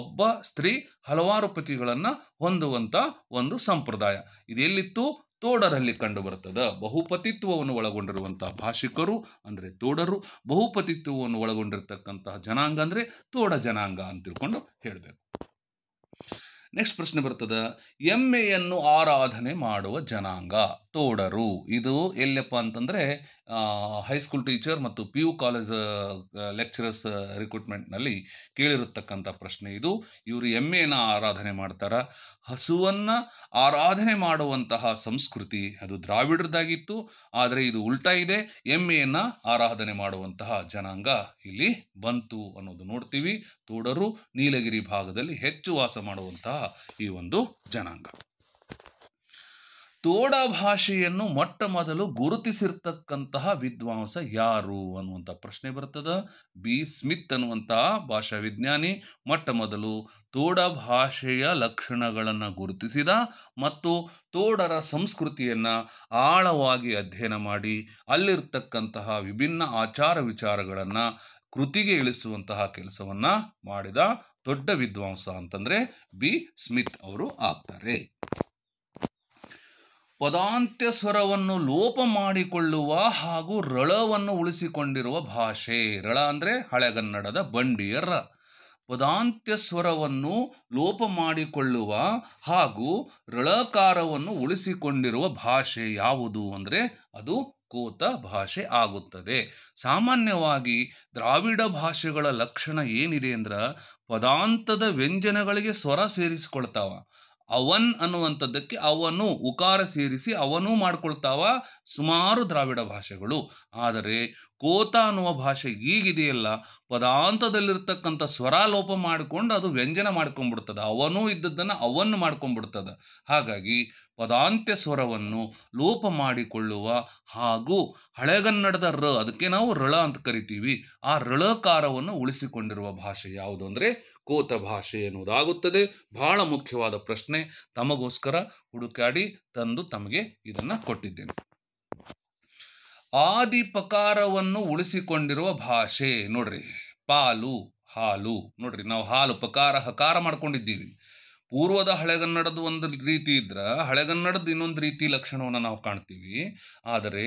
ಒಬ್ಬ ಸ್ತ್ರೀ ಹಲವಾರು ಪತಿಗಳನ್ನು ಹೊಂದುವಂಥ ಒಂದು ಸಂಪ್ರದಾಯ ಇದೆಲ್ಲಿತ್ತು ತೋಡರಲ್ಲಿ ಕಂಡುಬರುತ್ತದೆ ಬಹುಪತಿತ್ವವನ್ನು ಒಳಗೊಂಡಿರುವಂತಹ ಭಾಷಿಕರು ಅಂದರೆ ತೋಡರು ಬಹುಪತಿತ್ವವನ್ನು ಒಳಗೊಂಡಿರತಕ್ಕಂತಹ ಜನಾಂಗ ಅಂದರೆ ತೋಡ ಜನಾಂಗ ಅಂತ ತಿಳ್ಕೊಂಡು ಹೇಳಬೇಕು ನೆಕ್ಸ್ಟ್ ಪ್ರಶ್ನೆ ಬರ್ತದೆ ಎಮ್ಮೆಯನ್ನು ಆರಾಧನೆ ಮಾಡುವ ಜನಾಂಗ ತೋಡರು ಇದು ಎಲ್ಲಪ್ಪ ಅಂತಂದರೆ ಹೈಸ್ಕೂಲ್ ಟೀಚರ್ ಮತ್ತು ಪಿ ಯು ಕಾಲೇಜ್ ಲೆಕ್ಚರರ್ಸ್ ರಿಕ್ರೂಟ್ಮೆಂಟ್ನಲ್ಲಿ ಕೇಳಿರತಕ್ಕಂಥ ಪ್ರಶ್ನೆ ಇದು ಇವರು ಎಮ್ಮೆಯನ್ನು ಆರಾಧನೆ ಮಾಡ್ತಾರೆ ಹಸುವನ್ನು ಆರಾಧನೆ ಮಾಡುವಂತಹ ಸಂಸ್ಕೃತಿ ಅದು ದ್ರಾವಿಡ್ರದ್ದಾಗಿತ್ತು ಆದರೆ ಇದು ಉಲ್ಟಾ ಇದೆ ಎಮ್ಮೆಯನ್ನು ಆರಾಧನೆ ಮಾಡುವಂತಹ ಜನಾಂಗ ಇಲ್ಲಿ ಬಂತು ಅನ್ನೋದು ನೋಡ್ತೀವಿ ತೋಡರು ನೀಲಗಿರಿ ಭಾಗದಲ್ಲಿ ಹೆಚ್ಚು ವಾಸ ಮಾಡುವಂತಹ ಈ ಒಂದು ಜನಾಂಗ ತೋಡ ಭಾಷೆಯನ್ನು ಮೊಟ್ಟ ಮೊದಲು ಗುರುತಿಸಿರ್ತಕ್ಕಂತಹ ವಿದ್ವಾಂಸ ಯಾರು ಅನ್ನುವಂಥ ಪ್ರಶ್ನೆ ಬರ್ತದ ಬಿ ಸ್ಮಿತ್ ಅನ್ನುವಂತಹ ಭಾಷಾ ವಿಜ್ಞಾನಿ ಮೊಟ್ಟ ಮೊದಲು ತೋಡ ಭಾಷೆಯ ಲಕ್ಷಣಗಳನ್ನು ಗುರುತಿಸಿದ ಮತ್ತು ತೋಡರ ಸಂಸ್ಕೃತಿಯನ್ನು ಆಳವಾಗಿ ಅಧ್ಯಯನ ಮಾಡಿ ಅಲ್ಲಿರ್ತಕ್ಕಂತಹ ವಿಭಿನ್ನ ಆಚಾರ ವಿಚಾರಗಳನ್ನು ಕೃತಿಗೆ ಇಳಿಸುವಂತಹ ಕೆಲಸವನ್ನು ಮಾಡಿದ ದೊಡ್ಡ ವಿದ್ವಾಂಸ ಅಂತಂದ್ರೆ ಬಿ ಸ್ಮಿತ್ ಅವರು ಆಗ್ತಾರೆ ಪದಾಂತ್ಯ ಸ್ವರವನ್ನು ಲೋಪ ಮಾಡಿಕೊಳ್ಳುವ ಹಾಗೂ ರಳವನ್ನು ಉಳಿಸಿಕೊಂಡಿರುವ ಭಾಷೆ ರಳ ಅಂದರೆ ಹಳೆಗನ್ನಡದ ಬಂಡಿಯ ರ ಪದಾಂತ್ಯ ಸ್ವರವನ್ನು ಲೋಪ ಮಾಡಿಕೊಳ್ಳುವ ಹಾಗೂ ರಳಕಾರವನ್ನು ಉಳಿಸಿಕೊಂಡಿರುವ ಭಾಷೆ ಯಾವುದು ಅಂದರೆ ಅದು ಕೂತ ಭಾಷೆ ಆಗುತ್ತದೆ ಸಾಮಾನ್ಯವಾಗಿ ದ್ರಾವಿಡ ಭಾಷೆಗಳ ಲಕ್ಷಣ ಏನಿದೆ ಅಂದ್ರೆ ಪದಾಂತದ ವ್ಯಂಜನಗಳಿಗೆ ಸ್ವರ ಸೇರಿಸಿಕೊಳ್ತಾವ ಅವನ್ ಅನ್ನುವಂಥದ್ದಕ್ಕೆ ಅವನು ಉಕಾರ ಸೇರಿಸಿ ಅವನೂ ಮಾಡ್ಕೊಳ್ತಾವ ಸುಮಾರು ದ್ರಾವಿಡ ಭಾಷೆಗಳು ಆದರೆ ಕೋತ ಅನ್ನುವ ಭಾಷೆ ಈಗಿದೆಯಲ್ಲ ಪದಾಂತದಲ್ಲಿರ್ತಕ್ಕಂಥ ಸ್ವರಾಲೋಪ ಮಾಡಿಕೊಂಡು ಅದು ವ್ಯಂಜನ ಮಾಡ್ಕೊಂಡ್ಬಿಡ್ತದೆ ಅವನೂ ಇದ್ದದ್ದನ್ನು ಅವನ್ ಮಾಡ್ಕೊಂಡ್ಬಿಡ್ತದೆ ಹಾಗಾಗಿ ಪದಾಂತ್ಯ ಸ್ವರವನ್ನು ಲೋಪ ಮಾಡಿಕೊಳ್ಳುವ ಹಾಗೂ ಹಳೆಗನ್ನಡದ ರ ಅದಕ್ಕೆ ನಾವು ರಳ ಅಂತ ಕರಿತೀವಿ ಆ ರಳಕಾರವನ್ನು ಉಳಿಸಿಕೊಂಡಿರುವ ಭಾಷೆ ಯಾವುದು ಅಂದರೆ ಕೋತ ಭಾಷೆ ಎನ್ನುವುದಾಗುತ್ತದೆ ಬಹಳ ಮುಖ್ಯವಾದ ಪ್ರಶ್ನೆ ತಮಗೋಸ್ಕರ ಹುಡುಕಾಡಿ ತಂದು ತಮಗೆ ಇದನ್ನು ಕೊಟ್ಟಿದ್ದೇನೆ ಆದಿಪಕಾರವನ್ನು ಉಳಿಸಿಕೊಂಡಿರುವ ಭಾಷೆ ನೋಡ್ರಿ ಪಾಲು ಹಾಲು ನೋಡ್ರಿ ನಾವು ಹಾಲು ಪಕಾರ ಹಕಾರ ಮಾಡ್ಕೊಂಡಿದ್ದೀವಿ ಪೂರ್ವದ ಹಳೆಗನ್ನಡದ ಒಂದು ರೀತಿ ಇದ್ರೆ ಹಳೆಗನ್ನಡದ ಇನ್ನೊಂದು ರೀತಿ ಲಕ್ಷಣವನ್ನು ನಾವು ಕಾಣ್ತೀವಿ ಆದರೆ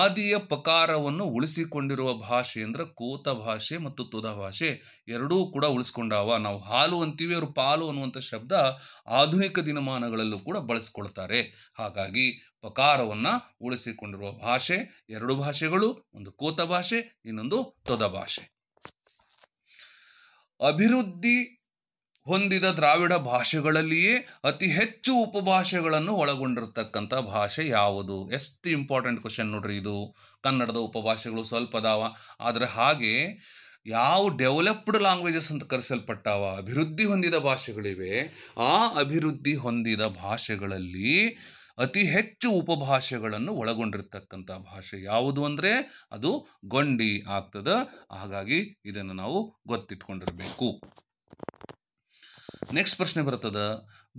ಆದಿಯ ಪಕಾರವನ್ನು ಉಳಿಸಿಕೊಂಡಿರುವ ಭಾಷೆ ಅಂದ್ರೆ ಕೋತ ಭಾಷೆ ಮತ್ತು ತುದ ಭಾಷೆ ಎರಡೂ ಕೂಡ ಉಳಿಸ್ಕೊಂಡಾವ ನಾವು ಹಾಲು ಅಂತೀವಿ ಅವರು ಪಾಲು ಅನ್ನುವಂಥ ಶಬ್ದ ಆಧುನಿಕ ದಿನಮಾನಗಳಲ್ಲೂ ಕೂಡ ಬಳಸ್ಕೊಳ್ತಾರೆ ಹಾಗಾಗಿ ಪಕಾರವನ್ನು ಉಳಿಸಿಕೊಂಡಿರುವ ಭಾಷೆ ಎರಡು ಭಾಷೆಗಳು ಒಂದು ಕೋತ ಭಾಷೆ ಇನ್ನೊಂದು ತೊದ ಭಾಷೆ ಅಭಿವೃದ್ಧಿ ಹೊಂದಿದ ದ್ರಾವಿಡ ಭಾಷೆಗಳಲ್ಲಿಯೇ ಅತಿ ಹೆಚ್ಚು ಉಪಭಾಷೆಗಳನ್ನು ಒಳಗೊಂಡಿರತಕ್ಕಂಥ ಭಾಷೆ ಯಾವುದು ಎಷ್ಟು ಇಂಪಾರ್ಟೆಂಟ್ ಕ್ವಶನ್ ನೋಡ್ರಿ ಇದು ಕನ್ನಡದ ಉಪಭಾಷೆಗಳು ಸ್ವಲ್ಪ ಅದಾವ ಆದರೆ ಹಾಗೆ ಯಾವ ಡೆವಲಪ್ಡ್ ಲ್ಯಾಂಗ್ವೇಜಸ್ ಅಂತ ಕರೆಸಲ್ಪಟ್ಟಾವ ಅಭಿವೃದ್ಧಿ ಹೊಂದಿದ ಭಾಷೆಗಳಿವೆ ಆ ಅಭಿವೃದ್ಧಿ ಹೊಂದಿದ ಭಾಷೆಗಳಲ್ಲಿ ಅತಿ ಹೆಚ್ಚು ಉಪಭಾಷೆಗಳನ್ನು ಒಳಗೊಂಡಿರ್ತಕ್ಕಂಥ ಭಾಷೆ ಯಾವುದು ಅಂದರೆ ಅದು ಗೊಂಡಿ ಆಗ್ತದೆ ಹಾಗಾಗಿ ಇದನ್ನು ನಾವು ಗೊತ್ತಿಟ್ಕೊಂಡಿರಬೇಕು ನೆಕ್ಸ್ಟ್ ಪ್ರಶ್ನೆ ಬರ್ತದ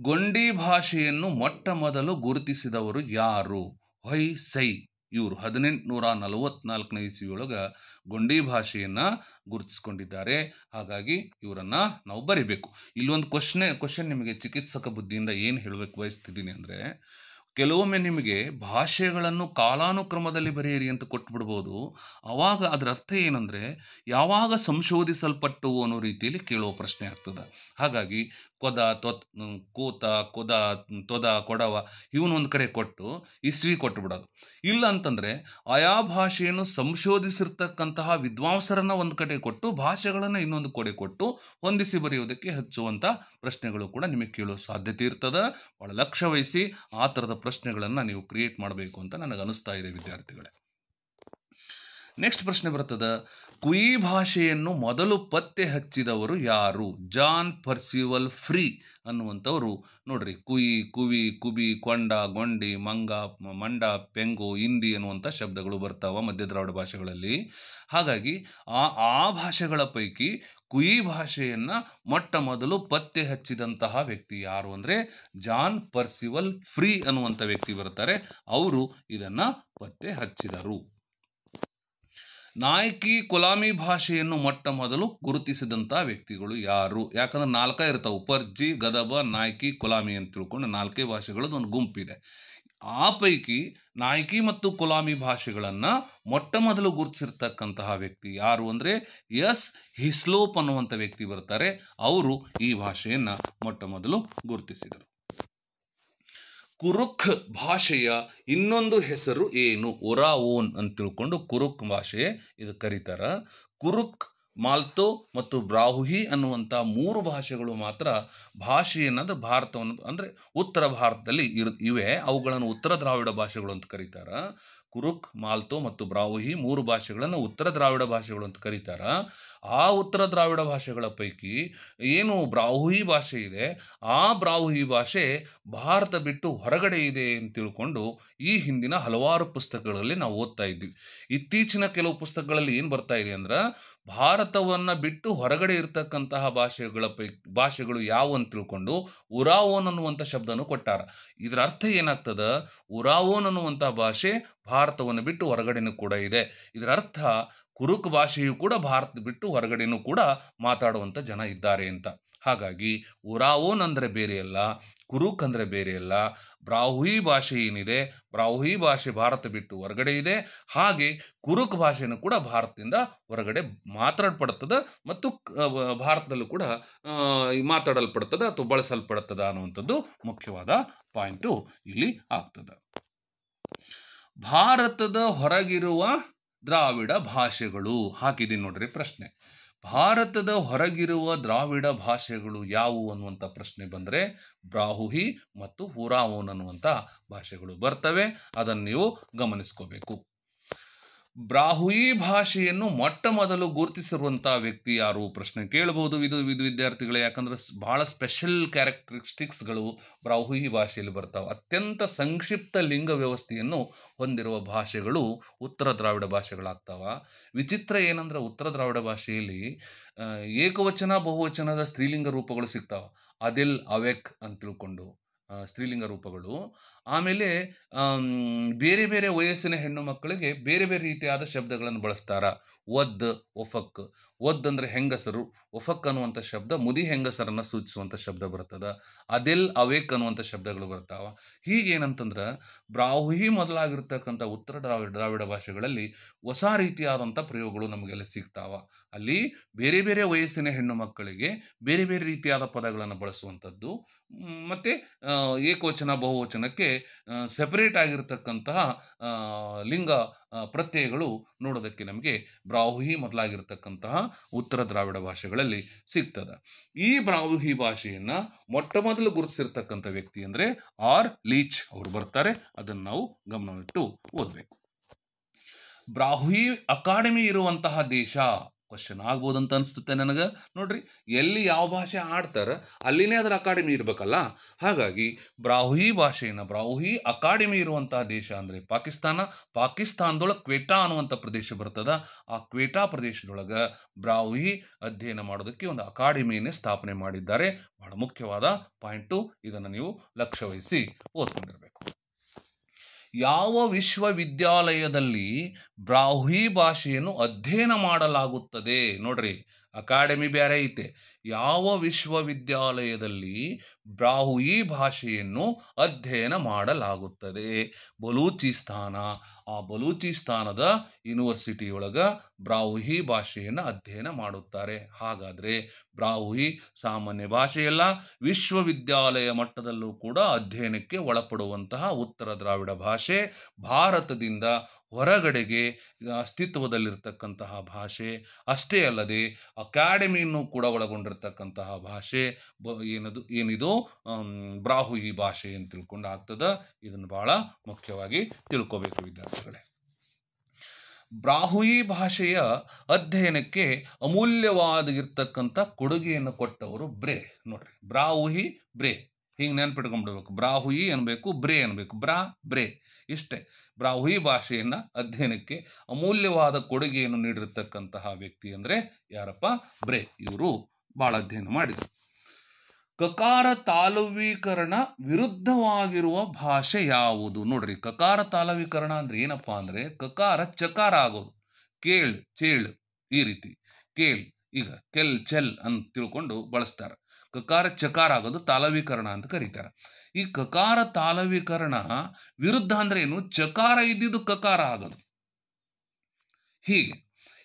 ಗೊಂಡಿ ಭಾಷೆಯನ್ನು ಮೊಟ್ಟ ಮೊದಲು ಗುರುತಿಸಿದವರು ಯಾರು ಹೊಯ್ ಸೈ ಇವರು ಹದಿನೆಂಟುನೂರ ನಲವತ್ನಾಲ್ಕನೇ ಇಸ್ವಿಯೊಳಗೆ ಗೊಂಡಿ ಭಾಷೆಯನ್ನು ಗುರುತಿಸ್ಕೊಂಡಿದ್ದಾರೆ ಹಾಗಾಗಿ ಇವರನ್ನು ನಾವು ಬರಿಬೇಕು ಇಲ್ಲೊಂದು ಕ್ವಶ್ನೆ ಕ್ವಶನ್ ನಿಮಗೆ ಚಿಕಿತ್ಸಕ ಬುದ್ಧಿಯಿಂದ ಏನು ಹೇಳಬೇಕು ಬಯಸ್ತಿದ್ದೀನಿ ಅಂದರೆ ಕೆಲವೊಮ್ಮೆ ನಿಮಗೆ ಭಾಷೆಗಳನ್ನು ಕಾಲಾನುಕ್ರಮದಲ್ಲಿ ಬರೆಯಿರಿ ಅಂತ ಕೊಟ್ಬಿಡ್ಬೋದು ಆವಾಗ ಅದರ ಅರ್ಥ ಏನಂದರೆ ಯಾವಾಗ ಸಂಶೋಧಿಸಲ್ಪಟ್ಟವು ಅನ್ನೋ ರೀತಿಯಲ್ಲಿ ಕೇಳುವ ಪ್ರಶ್ನೆ ಆಗ್ತದೆ ಹಾಗಾಗಿ ಕೊದ ತೊತ್ ಕೂತ ಕೊದ ತೊದ ಕೊಡವ ಇವನೊಂದು ಕಡೆ ಕೊಟ್ಟು ಇಸ್ವಿ ಕೊಟ್ಟು ಬಿಡೋದು ಇಲ್ಲ ಅಂತಂದರೆ ಆಯಾ ಭಾಷೆಯನ್ನು ಸಂಶೋಧಿಸಿರ್ತಕ್ಕಂತಹ ವಿದ್ವಾಂಸರನ್ನು ಒಂದು ಕಡೆ ಕೊಟ್ಟು ಭಾಷೆಗಳನ್ನು ಇನ್ನೊಂದು ಕಡೆ ಕೊಟ್ಟು ಹೊಂದಿಸಿ ಬರೆಯುವುದಕ್ಕೆ ಹಚ್ಚುವಂಥ ಪ್ರಶ್ನೆಗಳು ಕೂಡ ನಿಮಗೆ ಕೇಳೋ ಸಾಧ್ಯತೆ ಇರ್ತದೆ ಭಾಳ ಲಕ್ಷ್ಯ ವಹಿಸಿ ಆ ಥರದ ಪ್ರಶ್ನೆಗಳನ್ನು ನೀವು ಕ್ರಿಯೇಟ್ ಮಾಡಬೇಕು ಅಂತ ನನಗೆ ಅನಿಸ್ತಾ ಇದೆ ವಿದ್ಯಾರ್ಥಿಗಳೇ ನೆಕ್ಸ್ಟ್ ಪ್ರಶ್ನೆ ಬರ್ತದೆ ಕುಯಿ ಭಾಷೆಯನ್ನು ಮೊದಲು ಪತ್ತೆ ಹಚ್ಚಿದವರು ಯಾರು ಜಾನ್ ಪರ್ಸಿವಲ್ ಫ್ರೀ ಅನ್ನುವಂಥವರು ನೋಡ್ರಿ ಕುಯಿ ಕುವಿ ಕುಬಿ ಕೊಂಡ ಗೊಂಡಿ ಮಂಗ ಮಂಡ ಪೆಂಗು ಹಿಂದಿ ಅನ್ನುವಂಥ ಶಬ್ದಗಳು ಬರ್ತಾವ ಮಧ್ಯ ದ್ರಾವಡ ಭಾಷೆಗಳಲ್ಲಿ ಹಾಗಾಗಿ ಆ ಆ ಭಾಷೆಗಳ ಪೈಕಿ ಕುಯಿ ಭಾಷೆಯನ್ನು ಮೊಟ್ಟ ಮೊದಲು ಪತ್ತೆ ಹಚ್ಚಿದಂತಹ ವ್ಯಕ್ತಿ ಯಾರು ಅಂದರೆ ಜಾನ್ ಪರ್ಸಿವಲ್ ಫ್ರೀ ಅನ್ನುವಂಥ ವ್ಯಕ್ತಿ ಬರ್ತಾರೆ ಅವರು ಇದನ್ನು ಪತ್ತೆ ಹಚ್ಚಿದರು ನಾಯಕಿ ಕುಲಾಮಿ ಭಾಷೆಯನ್ನು ಮೊಟ್ಟ ಮೊದಲು ಗುರುತಿಸಿದಂಥ ವ್ಯಕ್ತಿಗಳು ಯಾರು ಯಾಕಂದ್ರೆ ನಾಲ್ಕೇ ಇರ್ತಾವೆ ಉಪರ್ಜಿ ಗದಬ ನಾಯಕಿ ಕುಲಾಮಿ ಅಂತ ತಿಳ್ಕೊಂಡು ನಾಲ್ಕೇ ಭಾಷೆಗಳದ್ದು ಒಂದು ಗುಂಪಿದೆ ಆ ಪೈಕಿ ನಾಯಕಿ ಮತ್ತು ಕುಲಾಮಿ ಭಾಷೆಗಳನ್ನು ಮೊಟ್ಟ ಮೊದಲು ಗುರುತಿಸಿರ್ತಕ್ಕಂತಹ ವ್ಯಕ್ತಿ ಯಾರು ಅಂದರೆ ಎಸ್ ಹಿಸ್ಲೋಪ್ ಅನ್ನುವಂಥ ವ್ಯಕ್ತಿ ಬರ್ತಾರೆ ಅವರು ಈ ಭಾಷೆಯನ್ನು ಮೊಟ್ಟ ಮೊದಲು ಗುರುತಿಸಿದರು ಕುರುಖ್ ಭಾಷೆಯ ಇನ್ನೊಂದು ಹೆಸರು ಏನು ಓನ್ ಅಂತ ತಿಳ್ಕೊಂಡು ಕುರುಕ್ ಭಾಷೆ ಇದು ಕರೀತಾರೆ ಕುರುಕ್ ಮಾಲ್ತೋ ಮತ್ತು ಬ್ರಾಹುಹಿ ಅನ್ನುವಂಥ ಮೂರು ಭಾಷೆಗಳು ಮಾತ್ರ ಭಾಷೆ ಅನ್ನೋದು ಭಾರತವನ್ನು ಅಂದರೆ ಉತ್ತರ ಭಾರತದಲ್ಲಿ ಇರು ಇವೆ ಅವುಗಳನ್ನು ಉತ್ತರ ದ್ರಾವಿಡ ಭಾಷೆಗಳು ಅಂತ ಕರೀತಾರೆ ಕುರುಕ್ ಮಾಲ್ತೋ ಮತ್ತು ಬ್ರಾವುಹಿ ಮೂರು ಭಾಷೆಗಳನ್ನು ಉತ್ತರ ದ್ರಾವಿಡ ಭಾಷೆಗಳು ಅಂತ ಕರೀತಾರೆ ಆ ಉತ್ತರ ದ್ರಾವಿಡ ಭಾಷೆಗಳ ಪೈಕಿ ಏನು ಬ್ರಾಹುಹಿ ಭಾಷೆ ಇದೆ ಆ ಬ್ರಾಹುಹಿ ಭಾಷೆ ಭಾರತ ಬಿಟ್ಟು ಹೊರಗಡೆ ಇದೆ ಅಂತ ತಿಳ್ಕೊಂಡು ಈ ಹಿಂದಿನ ಹಲವಾರು ಪುಸ್ತಕಗಳಲ್ಲಿ ನಾವು ಓದ್ತಾ ಇದ್ವಿ ಇತ್ತೀಚಿನ ಕೆಲವು ಪುಸ್ತಕಗಳಲ್ಲಿ ಏನು ಬರ್ತಾ ಇದೆ ಅಂದ್ರೆ ಭಾರತವನ್ನು ಬಿಟ್ಟು ಹೊರಗಡೆ ಇರತಕ್ಕಂತಹ ಭಾಷೆಗಳ ಪೈ ಭಾಷೆಗಳು ಯಾವು ಅಂತ ತಿಳ್ಕೊಂಡು ಉರಾವೋನ್ ಅನ್ನುವಂಥ ಶಬ್ದನೂ ಕೊಟ್ಟಾರ ಇದರ ಅರ್ಥ ಏನಾಗ್ತದ ಉರಾವೋನ್ ಅನ್ನುವಂಥ ಭಾಷೆ ಭಾರತವನ್ನು ಬಿಟ್ಟು ಹೊರಗಡೆನೂ ಕೂಡ ಇದೆ ಇದರ ಅರ್ಥ ಕುರುಕ್ ಭಾಷೆಯು ಕೂಡ ಭಾರತ ಬಿಟ್ಟು ಹೊರಗಡೆನೂ ಕೂಡ ಮಾತಾಡುವಂಥ ಜನ ಇದ್ದಾರೆ ಅಂತ ಹಾಗಾಗಿ ಉರಾವೋನ್ ಅಂದರೆ ಬೇರೆಯಲ್ಲ ಕುರುಕ್ ಅಂದರೆ ಬೇರೆ ಅಲ್ಲ ಬ್ರಾಹ್ವಿ ಭಾಷೆ ಏನಿದೆ ಬ್ರಾಹ್ವಿ ಭಾಷೆ ಭಾರತ ಬಿಟ್ಟು ಹೊರಗಡೆ ಇದೆ ಹಾಗೆ ಕುರುಕ್ ಭಾಷೆನೂ ಕೂಡ ಭಾರತದಿಂದ ಹೊರಗಡೆ ಮಾತಾಡಲ್ಪಡ್ತದೆ ಮತ್ತು ಭಾರತದಲ್ಲೂ ಕೂಡ ಮಾತಾಡಲ್ಪಡ್ತದೆ ಅಥವಾ ಬಳಸಲ್ಪಡ್ತದೆ ಅನ್ನುವಂಥದ್ದು ಮುಖ್ಯವಾದ ಪಾಯಿಂಟು ಇಲ್ಲಿ ಆಗ್ತದೆ ಭಾರತದ ಹೊರಗಿರುವ ದ್ರಾವಿಡ ಭಾಷೆಗಳು ಹಾಕಿದ್ದೀನಿ ನೋಡ್ರಿ ಪ್ರಶ್ನೆ ಭಾರತದ ಹೊರಗಿರುವ ದ್ರಾವಿಡ ಭಾಷೆಗಳು ಯಾವುವು ಅನ್ನುವಂಥ ಪ್ರಶ್ನೆ ಬಂದರೆ ಬ್ರಾಹುಹಿ ಮತ್ತು ಹುರಾವೋನ್ ಅನ್ನುವಂಥ ಭಾಷೆಗಳು ಬರ್ತವೆ ಅದನ್ನು ನೀವು ಗಮನಿಸ್ಕೋಬೇಕು ಬ್ರಾಹುಯಿ ಭಾಷೆಯನ್ನು ಮೊಟ್ಟ ಮೊದಲು ಗುರುತಿಸಿರುವಂಥ ವ್ಯಕ್ತಿ ಯಾರು ಪ್ರಶ್ನೆ ಕೇಳಬಹುದು ಇದು ಇದು ವಿದ್ಯಾರ್ಥಿಗಳೇ ಯಾಕಂದರೆ ಭಾಳ ಸ್ಪೆಷಲ್ ಕ್ಯಾರೆಕ್ಟರಿಸ್ಟಿಕ್ಸ್ಗಳು ಬ್ರಾಹುಯಿ ಭಾಷೆಯಲ್ಲಿ ಬರ್ತಾವೆ ಅತ್ಯಂತ ಸಂಕ್ಷಿಪ್ತ ಲಿಂಗ ವ್ಯವಸ್ಥೆಯನ್ನು ಹೊಂದಿರುವ ಭಾಷೆಗಳು ಉತ್ತರ ದ್ರಾವಿಡ ಭಾಷೆಗಳಾಗ್ತಾವ ವಿಚಿತ್ರ ಏನಂದ್ರೆ ಉತ್ತರ ದ್ರಾವಿಡ ಭಾಷೆಯಲ್ಲಿ ಏಕವಚನ ಬಹುವಚನದ ಸ್ತ್ರೀಲಿಂಗ ರೂಪಗಳು ಸಿಗ್ತಾವೆ ಅದಿಲ್ ಅವೆಕ್ ಅಂತ ತಿಳ್ಕೊಂಡು ಸ್ತ್ರೀಲಿಂಗ ರೂಪಗಳು ಆಮೇಲೆ ಬೇರೆ ಬೇರೆ ವಯಸ್ಸಿನ ಹೆಣ್ಣು ಮಕ್ಕಳಿಗೆ ಬೇರೆ ಬೇರೆ ರೀತಿಯಾದ ಶಬ್ದಗಳನ್ನು ಬಳಸ್ತಾರ ಒದ್ ಒಫಕ್ ಒದ್ ಅಂದರೆ ಹೆಂಗಸರು ಒಫಕ್ ಅನ್ನುವಂಥ ಶಬ್ದ ಮುದಿ ಹೆಂಗಸರನ್ನು ಸೂಚಿಸುವಂಥ ಶಬ್ದ ಬರ್ತದ ಅದೆಲ್ ಅವೇಕ್ ಅನ್ನುವಂಥ ಶಬ್ದಗಳು ಬರ್ತಾವ ಹೀಗೇನಂತಂದ್ರೆ ಬ್ರಾಹ್ಮಿ ಮೊದಲಾಗಿರ್ತಕ್ಕಂಥ ಉತ್ತರ ದ್ರಾವಿಡ ದ್ರಾವಿಡ ಭಾಷೆಗಳಲ್ಲಿ ಹೊಸ ರೀತಿಯಾದಂಥ ಪ್ರಯೋಗಗಳು ನಮಗೆಲ್ಲ ಸಿಗ್ತಾವ ಅಲ್ಲಿ ಬೇರೆ ಬೇರೆ ವಯಸ್ಸಿನ ಹೆಣ್ಣು ಮಕ್ಕಳಿಗೆ ಬೇರೆ ಬೇರೆ ರೀತಿಯಾದ ಪದಗಳನ್ನು ಬಳಸುವಂಥದ್ದು ಮತ್ತು ಏಕವಚನ ಬಹುವಚನಕ್ಕೆ ಸೆಪರೇಟ್ ಆಗಿರತಕ್ಕಂತಹ ಲಿಂಗ ಪ್ರತ್ಯಯಗಳು ನೋಡೋದಕ್ಕೆ ನಮಗೆ ಬ್ರಾಹುಹಿ ಮೊದಲಾಗಿರ್ತಕ್ಕಂತಹ ಉತ್ತರ ದ್ರಾವಿಡ ಭಾಷೆಗಳಲ್ಲಿ ಸಿಗ್ತದೆ ಈ ಬ್ರಾಹುಹಿ ಭಾಷೆಯನ್ನು ಮೊಟ್ಟ ಮೊದಲು ಗುರುತಿಸಿರ್ತಕ್ಕಂಥ ವ್ಯಕ್ತಿ ಅಂದರೆ ಆರ್ ಲೀಚ್ ಅವರು ಬರ್ತಾರೆ ಅದನ್ನು ನಾವು ಗಮನವಿಟ್ಟು ಓದಬೇಕು ಬ್ರಾಹುಹಿ ಅಕಾಡೆಮಿ ಇರುವಂತಹ ದೇಶ ಕ್ವಶನ್ ಆಗ್ಬೋದು ಅಂತ ಅನಿಸ್ತುತ್ತೆ ನನಗೆ ನೋಡ್ರಿ ಎಲ್ಲಿ ಯಾವ ಭಾಷೆ ಆಡ್ತಾರೆ ಅಲ್ಲಿನೇ ಅದರ ಅಕಾಡೆಮಿ ಇರಬೇಕಲ್ಲ ಹಾಗಾಗಿ ಬ್ರಾಹುಹಿ ಭಾಷೆಯನ್ನು ಬ್ರಾಹುಹಿ ಅಕಾಡೆಮಿ ಇರುವಂಥ ದೇಶ ಅಂದರೆ ಪಾಕಿಸ್ತಾನ ಪಾಕಿಸ್ತಾನದೊಳಗೆ ಕ್ವೇಟಾ ಅನ್ನುವಂಥ ಪ್ರದೇಶ ಬರ್ತದ ಆ ಕ್ವೇಟಾ ಪ್ರದೇಶದೊಳಗೆ ಬ್ರಾಹುಹಿ ಅಧ್ಯಯನ ಮಾಡೋದಕ್ಕೆ ಒಂದು ಅಕಾಡೆಮಿಯನ್ನೇ ಸ್ಥಾಪನೆ ಮಾಡಿದ್ದಾರೆ ಬಹಳ ಮುಖ್ಯವಾದ ಪಾಯಿಂಟು ಇದನ್ನು ನೀವು ವಹಿಸಿ ಓದ್ಕೊಂಡಿರಬೇಕು ಯಾವ ವಿಶ್ವವಿದ್ಯಾಲಯದಲ್ಲಿ ಬ್ರಾಹ್ಮಿ ಭಾಷೆಯನ್ನು ಅಧ್ಯಯನ ಮಾಡಲಾಗುತ್ತದೆ ನೋಡ್ರಿ ಅಕಾಡೆಮಿ ಬೇರೆ ಐತೆ ಯಾವ ವಿಶ್ವವಿದ್ಯಾಲಯದಲ್ಲಿ ಬ್ರಾಹುಯಿ ಭಾಷೆಯನ್ನು ಅಧ್ಯಯನ ಮಾಡಲಾಗುತ್ತದೆ ಬಲೂಚಿಸ್ತಾನ ಆ ಬಲೂಚಿಸ್ತಾನದ ಯೂನಿವರ್ಸಿಟಿಯೊಳಗ ಬ್ರಾಹುಹಿ ಭಾಷೆಯನ್ನು ಅಧ್ಯಯನ ಮಾಡುತ್ತಾರೆ ಹಾಗಾದರೆ ಬ್ರಾಹುಹಿ ಸಾಮಾನ್ಯ ಭಾಷೆಯಲ್ಲ ವಿಶ್ವವಿದ್ಯಾಲಯ ಮಟ್ಟದಲ್ಲೂ ಕೂಡ ಅಧ್ಯಯನಕ್ಕೆ ಒಳಪಡುವಂತಹ ಉತ್ತರ ದ್ರಾವಿಡ ಭಾಷೆ ಭಾರತದಿಂದ ಹೊರಗಡೆಗೆ ಅಸ್ತಿತ್ವದಲ್ಲಿರ್ತಕ್ಕಂತಹ ಭಾಷೆ ಅಷ್ಟೇ ಅಲ್ಲದೆ ಅಕಾಡೆಮಿಯನ್ನು ಕೂಡ ಒಳಗೊಂಡ ಬರ್ತಕ್ಕಂತಹ ಭಾಷೆ ಬ ಏನದು ಏನಿದು ಬ್ರಾಹುಯಿ ಭಾಷೆ ಅಂತ ತಿಳ್ಕೊಂಡು ಆಗ್ತದೆ ಇದನ್ನು ಭಾಳ ಮುಖ್ಯವಾಗಿ ತಿಳ್ಕೋಬೇಕು ವಿದ್ಯಾರ್ಥಿಗಳೇ ಬ್ರಾಹುಯಿ ಭಾಷೆಯ ಅಧ್ಯಯನಕ್ಕೆ ಅಮೂಲ್ಯವಾದಿರ್ತಕ್ಕಂಥ ಕೊಡುಗೆಯನ್ನು ಕೊಟ್ಟವರು ಬ್ರೇ ನೋಡ್ರಿ ಬ್ರಾಹುಯಿ ಬ್ರೇ ಹಿಂಗೆ ನೆನ್ಪಿಟ್ಕೊಂಡ್ಬಿಡ್ಬೇಕು ಬ್ರಾಹುಯಿ ಅನ್ಬೇಕು ಬ್ರೇ ಅನ್ಬೇಕು ಬ್ರಾ ಬ್ರೇ ಇಷ್ಟೇ ಬ್ರಾಹುಯಿ ಭಾಷೆಯನ್ನು ಅಧ್ಯಯನಕ್ಕೆ ಅಮೂಲ್ಯವಾದ ಕೊಡುಗೆಯನ್ನು ನೀಡಿರ್ತಕ್ಕಂತಹ ವ್ಯಕ್ತಿ ಅಂದರೆ ಯಾರಪ್ಪ ಬ್ರೇ ಇವರು ಭಾಳ ಅಧ್ಯಯನ ಮಾಡಿದರು ಕಕಾರ ತಾಳುವೀಕರಣ ವಿರುದ್ಧವಾಗಿರುವ ಭಾಷೆ ಯಾವುದು ನೋಡ್ರಿ ಕಕಾರ ತಾಲವೀಕರಣ ಅಂದ್ರೆ ಏನಪ್ಪಾ ಅಂದ್ರೆ ಕಕಾರ ಚಕಾರ ಆಗೋದು ಕೇಳ್ ಚೇಳ್ ಈ ರೀತಿ ಕೇಳ್ ಈಗ ಕೆಲ್ ಚೆಲ್ ಅಂತ ತಿಳ್ಕೊಂಡು ಬಳಸ್ತಾರ ಕಕಾರ ಚಕಾರ ಆಗೋದು ತಾಲವೀಕರಣ ಅಂತ ಕರೀತಾರೆ ಈ ಕಕಾರ ತಾಲವೀಕರಣ ವಿರುದ್ಧ ಅಂದ್ರೆ ಏನು ಚಕಾರ ಇದ್ದಿದ್ದು ಕಕಾರ ಆಗೋದು ಹೀಗೆ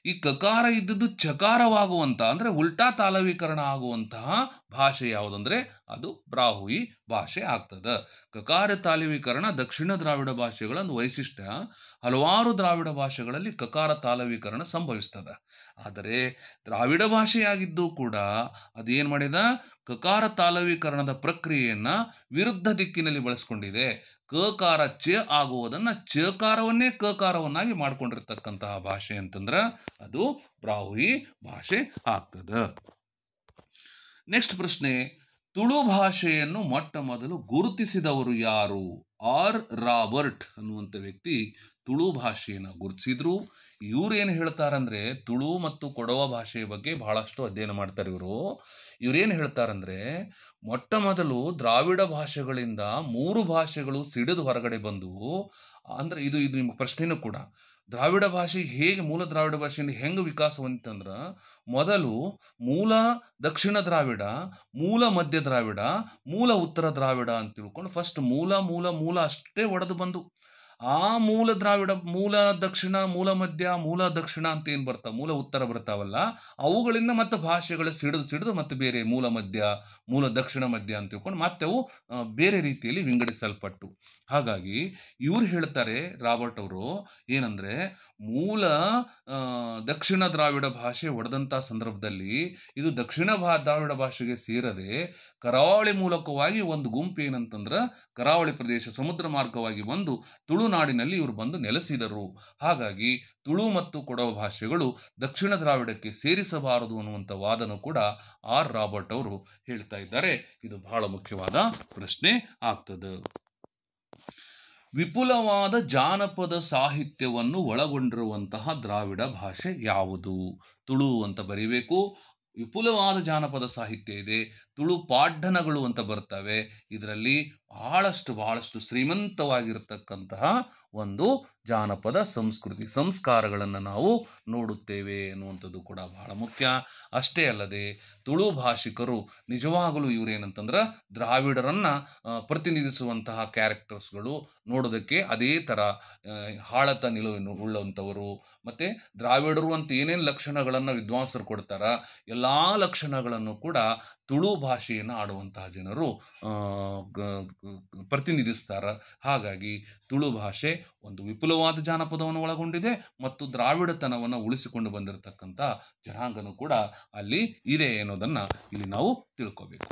ಈ ಕಕಾರ ಇದ್ದದ್ದು ಚಕಾರವಾಗುವಂತಹ ಅಂದರೆ ಉಲ್ಟಾ ತಾಲವೀಕರಣ ಆಗುವಂತಹ ಭಾಷೆ ಯಾವುದಂದ್ರೆ ಅದು ಬ್ರಾಹುಯಿ ಭಾಷೆ ಆಗ್ತದ ಕಕಾರ ತಾಲವೀಕರಣ ದಕ್ಷಿಣ ದ್ರಾವಿಡ ಭಾಷೆಗಳ ಒಂದು ವೈಶಿಷ್ಟ್ಯ ಹಲವಾರು ದ್ರಾವಿಡ ಭಾಷೆಗಳಲ್ಲಿ ಕಕಾರ ತಾಲವೀಕರಣ ಸಂಭವಿಸ್ತದೆ ಆದರೆ ದ್ರಾವಿಡ ಭಾಷೆಯಾಗಿದ್ದೂ ಕೂಡ ಅದೇನು ಮಾಡಿದ ಕಕಾರ ತಾಲವೀಕರಣದ ಪ್ರಕ್ರಿಯೆಯನ್ನು ವಿರುದ್ಧ ದಿಕ್ಕಿನಲ್ಲಿ ಬಳಸ್ಕೊಂಡಿದೆ ಕಕಾರ ಚ ಆಗುವುದನ್ನು ಚಕಾರವನ್ನೇ ಕಕಾರವನ್ನಾಗಿ ಮಾಡಿಕೊಂಡಿರ್ತಕ್ಕಂತಹ ಭಾಷೆ ಅಂತಂದ್ರೆ ಅದು ಬ್ರಾಹುಯಿ ಭಾಷೆ ಆಗ್ತದೆ ನೆಕ್ಸ್ಟ್ ಪ್ರಶ್ನೆ ತುಳು ಭಾಷೆಯನ್ನು ಮೊಟ್ಟ ಮೊದಲು ಗುರುತಿಸಿದವರು ಯಾರು ಆರ್ ರಾಬರ್ಟ್ ಅನ್ನುವಂಥ ವ್ಯಕ್ತಿ ತುಳು ಭಾಷೆಯನ್ನು ಗುರುತಿಸಿದ್ರು ಇವರು ಏನು ಹೇಳ್ತಾರಂದರೆ ತುಳು ಮತ್ತು ಕೊಡವ ಭಾಷೆಯ ಬಗ್ಗೆ ಭಾಳಷ್ಟು ಅಧ್ಯಯನ ಮಾಡ್ತಾರೆ ಇವರು ಇವರೇನು ಹೇಳ್ತಾರಂದರೆ ಮೊಟ್ಟ ಮೊದಲು ದ್ರಾವಿಡ ಭಾಷೆಗಳಿಂದ ಮೂರು ಭಾಷೆಗಳು ಸಿಡಿದು ಹೊರಗಡೆ ಬಂದವು ಅಂದರೆ ಇದು ಇದು ನಿಮ್ಮ ಪ್ರಶ್ನೆಯೂ ಕೂಡ ದ್ರಾವಿಡ ಭಾಷೆ ಹೇಗೆ ಮೂಲ ದ್ರಾವಿಡ ಭಾಷೆಯಿಂದ ಹೆಂಗೆ ವಿಕಾಸ ಹೊಂದಿತಂದ್ರೆ ಮೊದಲು ಮೂಲ ದಕ್ಷಿಣ ದ್ರಾವಿಡ ಮೂಲ ಮಧ್ಯ ದ್ರಾವಿಡ ಮೂಲ ಉತ್ತರ ದ್ರಾವಿಡ ಅಂತ ತಿಳ್ಕೊಂಡು ಫಸ್ಟ್ ಮೂಲ ಮೂಲ ಮೂಲ ಅಷ್ಟೇ ಒಡೆದು ಬಂದು ಆ ಮೂಲ ದ್ರಾವಿಡ ಮೂಲ ದಕ್ಷಿಣ ಮೂಲ ಮಧ್ಯ ಮೂಲ ದಕ್ಷಿಣ ಅಂತ ಏನು ಬರ್ತಾವ ಮೂಲ ಉತ್ತರ ಬರ್ತಾವಲ್ಲ ಅವುಗಳಿಂದ ಮತ್ತೆ ಭಾಷೆಗಳು ಸಿಡಿದು ಸಿಡಿದು ಮತ್ತೆ ಬೇರೆ ಮೂಲ ಮಧ್ಯ ಮೂಲ ದಕ್ಷಿಣ ಮಧ್ಯ ಅಂತ ತಿಳ್ಕೊಂಡು ಮತ್ತೆ ಅವು ಬೇರೆ ರೀತಿಯಲ್ಲಿ ವಿಂಗಡಿಸಲ್ಪಟ್ಟು ಹಾಗಾಗಿ ಇವ್ರು ಹೇಳ್ತಾರೆ ರಾಬರ್ಟ್ ಅವರು ಏನಂದರೆ ಮೂಲ ದಕ್ಷಿಣ ದ್ರಾವಿಡ ಭಾಷೆ ಒಡೆದಂಥ ಸಂದರ್ಭದಲ್ಲಿ ಇದು ದಕ್ಷಿಣ ಭಾ ದ್ರಾವಿಡ ಭಾಷೆಗೆ ಸೇರದೆ ಕರಾವಳಿ ಮೂಲಕವಾಗಿ ಒಂದು ಗುಂಪು ಏನಂತಂದ್ರೆ ಕರಾವಳಿ ಪ್ರದೇಶ ಸಮುದ್ರ ಮಾರ್ಗವಾಗಿ ಬಂದು ತುಳುನಾಡಿನಲ್ಲಿ ಇವರು ಬಂದು ನೆಲೆಸಿದರು ಹಾಗಾಗಿ ತುಳು ಮತ್ತು ಕೊಡವ ಭಾಷೆಗಳು ದಕ್ಷಿಣ ದ್ರಾವಿಡಕ್ಕೆ ಸೇರಿಸಬಾರದು ಅನ್ನುವಂಥ ವಾದನ ಕೂಡ ಆರ್ ರಾಬರ್ಟ್ ಅವರು ಹೇಳ್ತಾ ಇದ್ದಾರೆ ಇದು ಬಹಳ ಮುಖ್ಯವಾದ ಪ್ರಶ್ನೆ ಆಗ್ತದೆ ವಿಪುಲವಾದ ಜಾನಪದ ಸಾಹಿತ್ಯವನ್ನು ಒಳಗೊಂಡಿರುವಂತಹ ದ್ರಾವಿಡ ಭಾಷೆ ಯಾವುದು ತುಳು ಅಂತ ಬರೀಬೇಕು ವಿಪುಲವಾದ ಜಾನಪದ ಸಾಹಿತ್ಯ ಇದೆ ತುಳು ಪಾಡ್ಡನಗಳು ಅಂತ ಬರ್ತವೆ ಇದರಲ್ಲಿ ಬಹಳಷ್ಟು ಬಹಳಷ್ಟು ಶ್ರೀಮಂತವಾಗಿರ್ತಕ್ಕಂತಹ ಒಂದು ಜಾನಪದ ಸಂಸ್ಕೃತಿ ಸಂಸ್ಕಾರಗಳನ್ನು ನಾವು ನೋಡುತ್ತೇವೆ ಅನ್ನುವಂಥದ್ದು ಕೂಡ ಬಹಳ ಮುಖ್ಯ ಅಷ್ಟೇ ಅಲ್ಲದೆ ತುಳು ಭಾಷಿಕರು ನಿಜವಾಗಲೂ ಇವರೇನಂತಂದ್ರೆ ದ್ರಾವಿಡರನ್ನು ಪ್ರತಿನಿಧಿಸುವಂತಹ ಕ್ಯಾರೆಕ್ಟರ್ಸ್ಗಳು ನೋಡೋದಕ್ಕೆ ಅದೇ ಥರ ಹಾಳತ ನಿಲುವನ್ನು ಉಳ್ಳಂಥವರು ಮತ್ತು ದ್ರಾವಿಡರು ಅಂತ ಏನೇನು ಲಕ್ಷಣಗಳನ್ನು ವಿದ್ವಾಂಸರು ಕೊಡ್ತಾರ ಎಲ್ಲ ಲಕ್ಷಣಗಳನ್ನು ಕೂಡ ತುಳು ಭಾಷೆಯನ್ನು ಆಡುವಂತಹ ಜನರು ಪ್ರತಿನಿಧಿಸ್ತಾರೆ ಹಾಗಾಗಿ ತುಳು ಭಾಷೆ ಒಂದು ವಿಪುಲವಾದ ಜಾನಪದವನ್ನು ಒಳಗೊಂಡಿದೆ ಮತ್ತು ದ್ರಾವಿಡತನವನ್ನು ಉಳಿಸಿಕೊಂಡು ಬಂದಿರತಕ್ಕಂಥ ಜನಾಂಗನೂ ಕೂಡ ಅಲ್ಲಿ ಇದೆ ಎನ್ನುವುದನ್ನು ಇಲ್ಲಿ ನಾವು ತಿಳ್ಕೋಬೇಕು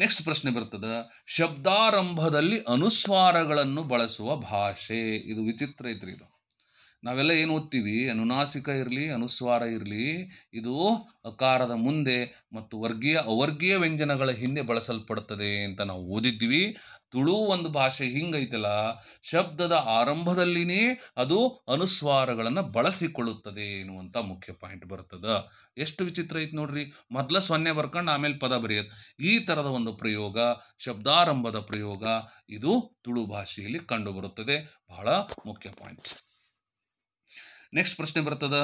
ನೆಕ್ಸ್ಟ್ ಪ್ರಶ್ನೆ ಬರ್ತದೆ ಶಬ್ದಾರಂಭದಲ್ಲಿ ಅನುಸ್ವಾರಗಳನ್ನು ಬಳಸುವ ಭಾಷೆ ಇದು ವಿಚಿತ್ರ ಐತ್ರಿ ಇದು ನಾವೆಲ್ಲ ಏನು ಓದ್ತೀವಿ ಅನುನಾಸಿಕ ಇರಲಿ ಅನುಸ್ವಾರ ಇರಲಿ ಇದು ಅಕಾರದ ಮುಂದೆ ಮತ್ತು ವರ್ಗೀಯ ಅವರ್ಗೀಯ ವ್ಯಂಜನಗಳ ಹಿಂದೆ ಬಳಸಲ್ಪಡುತ್ತದೆ ಅಂತ ನಾವು ಓದಿದ್ವಿ ತುಳು ಒಂದು ಭಾಷೆ ಹಿಂಗೈತಲ್ಲ ಶಬ್ದದ ಆರಂಭದಲ್ಲಿನೇ ಅದು ಅನುಸ್ವಾರಗಳನ್ನು ಬಳಸಿಕೊಳ್ಳುತ್ತದೆ ಎನ್ನುವಂಥ ಮುಖ್ಯ ಪಾಯಿಂಟ್ ಬರ್ತದೆ ಎಷ್ಟು ವಿಚಿತ್ರ ಐತೆ ನೋಡ್ರಿ ಮೊದಲ ಸೊನ್ನೆ ಬರ್ಕೊಂಡು ಆಮೇಲೆ ಪದ ಬರೆಯೋದು ಈ ಥರದ ಒಂದು ಪ್ರಯೋಗ ಶಬ್ದಾರಂಭದ ಪ್ರಯೋಗ ಇದು ತುಳು ಭಾಷೆಯಲ್ಲಿ ಕಂಡುಬರುತ್ತದೆ ಬಹಳ ಮುಖ್ಯ ಪಾಯಿಂಟ್ ನೆಕ್ಸ್ಟ್ ಪ್ರಶ್ನೆ ಬರ್ತದ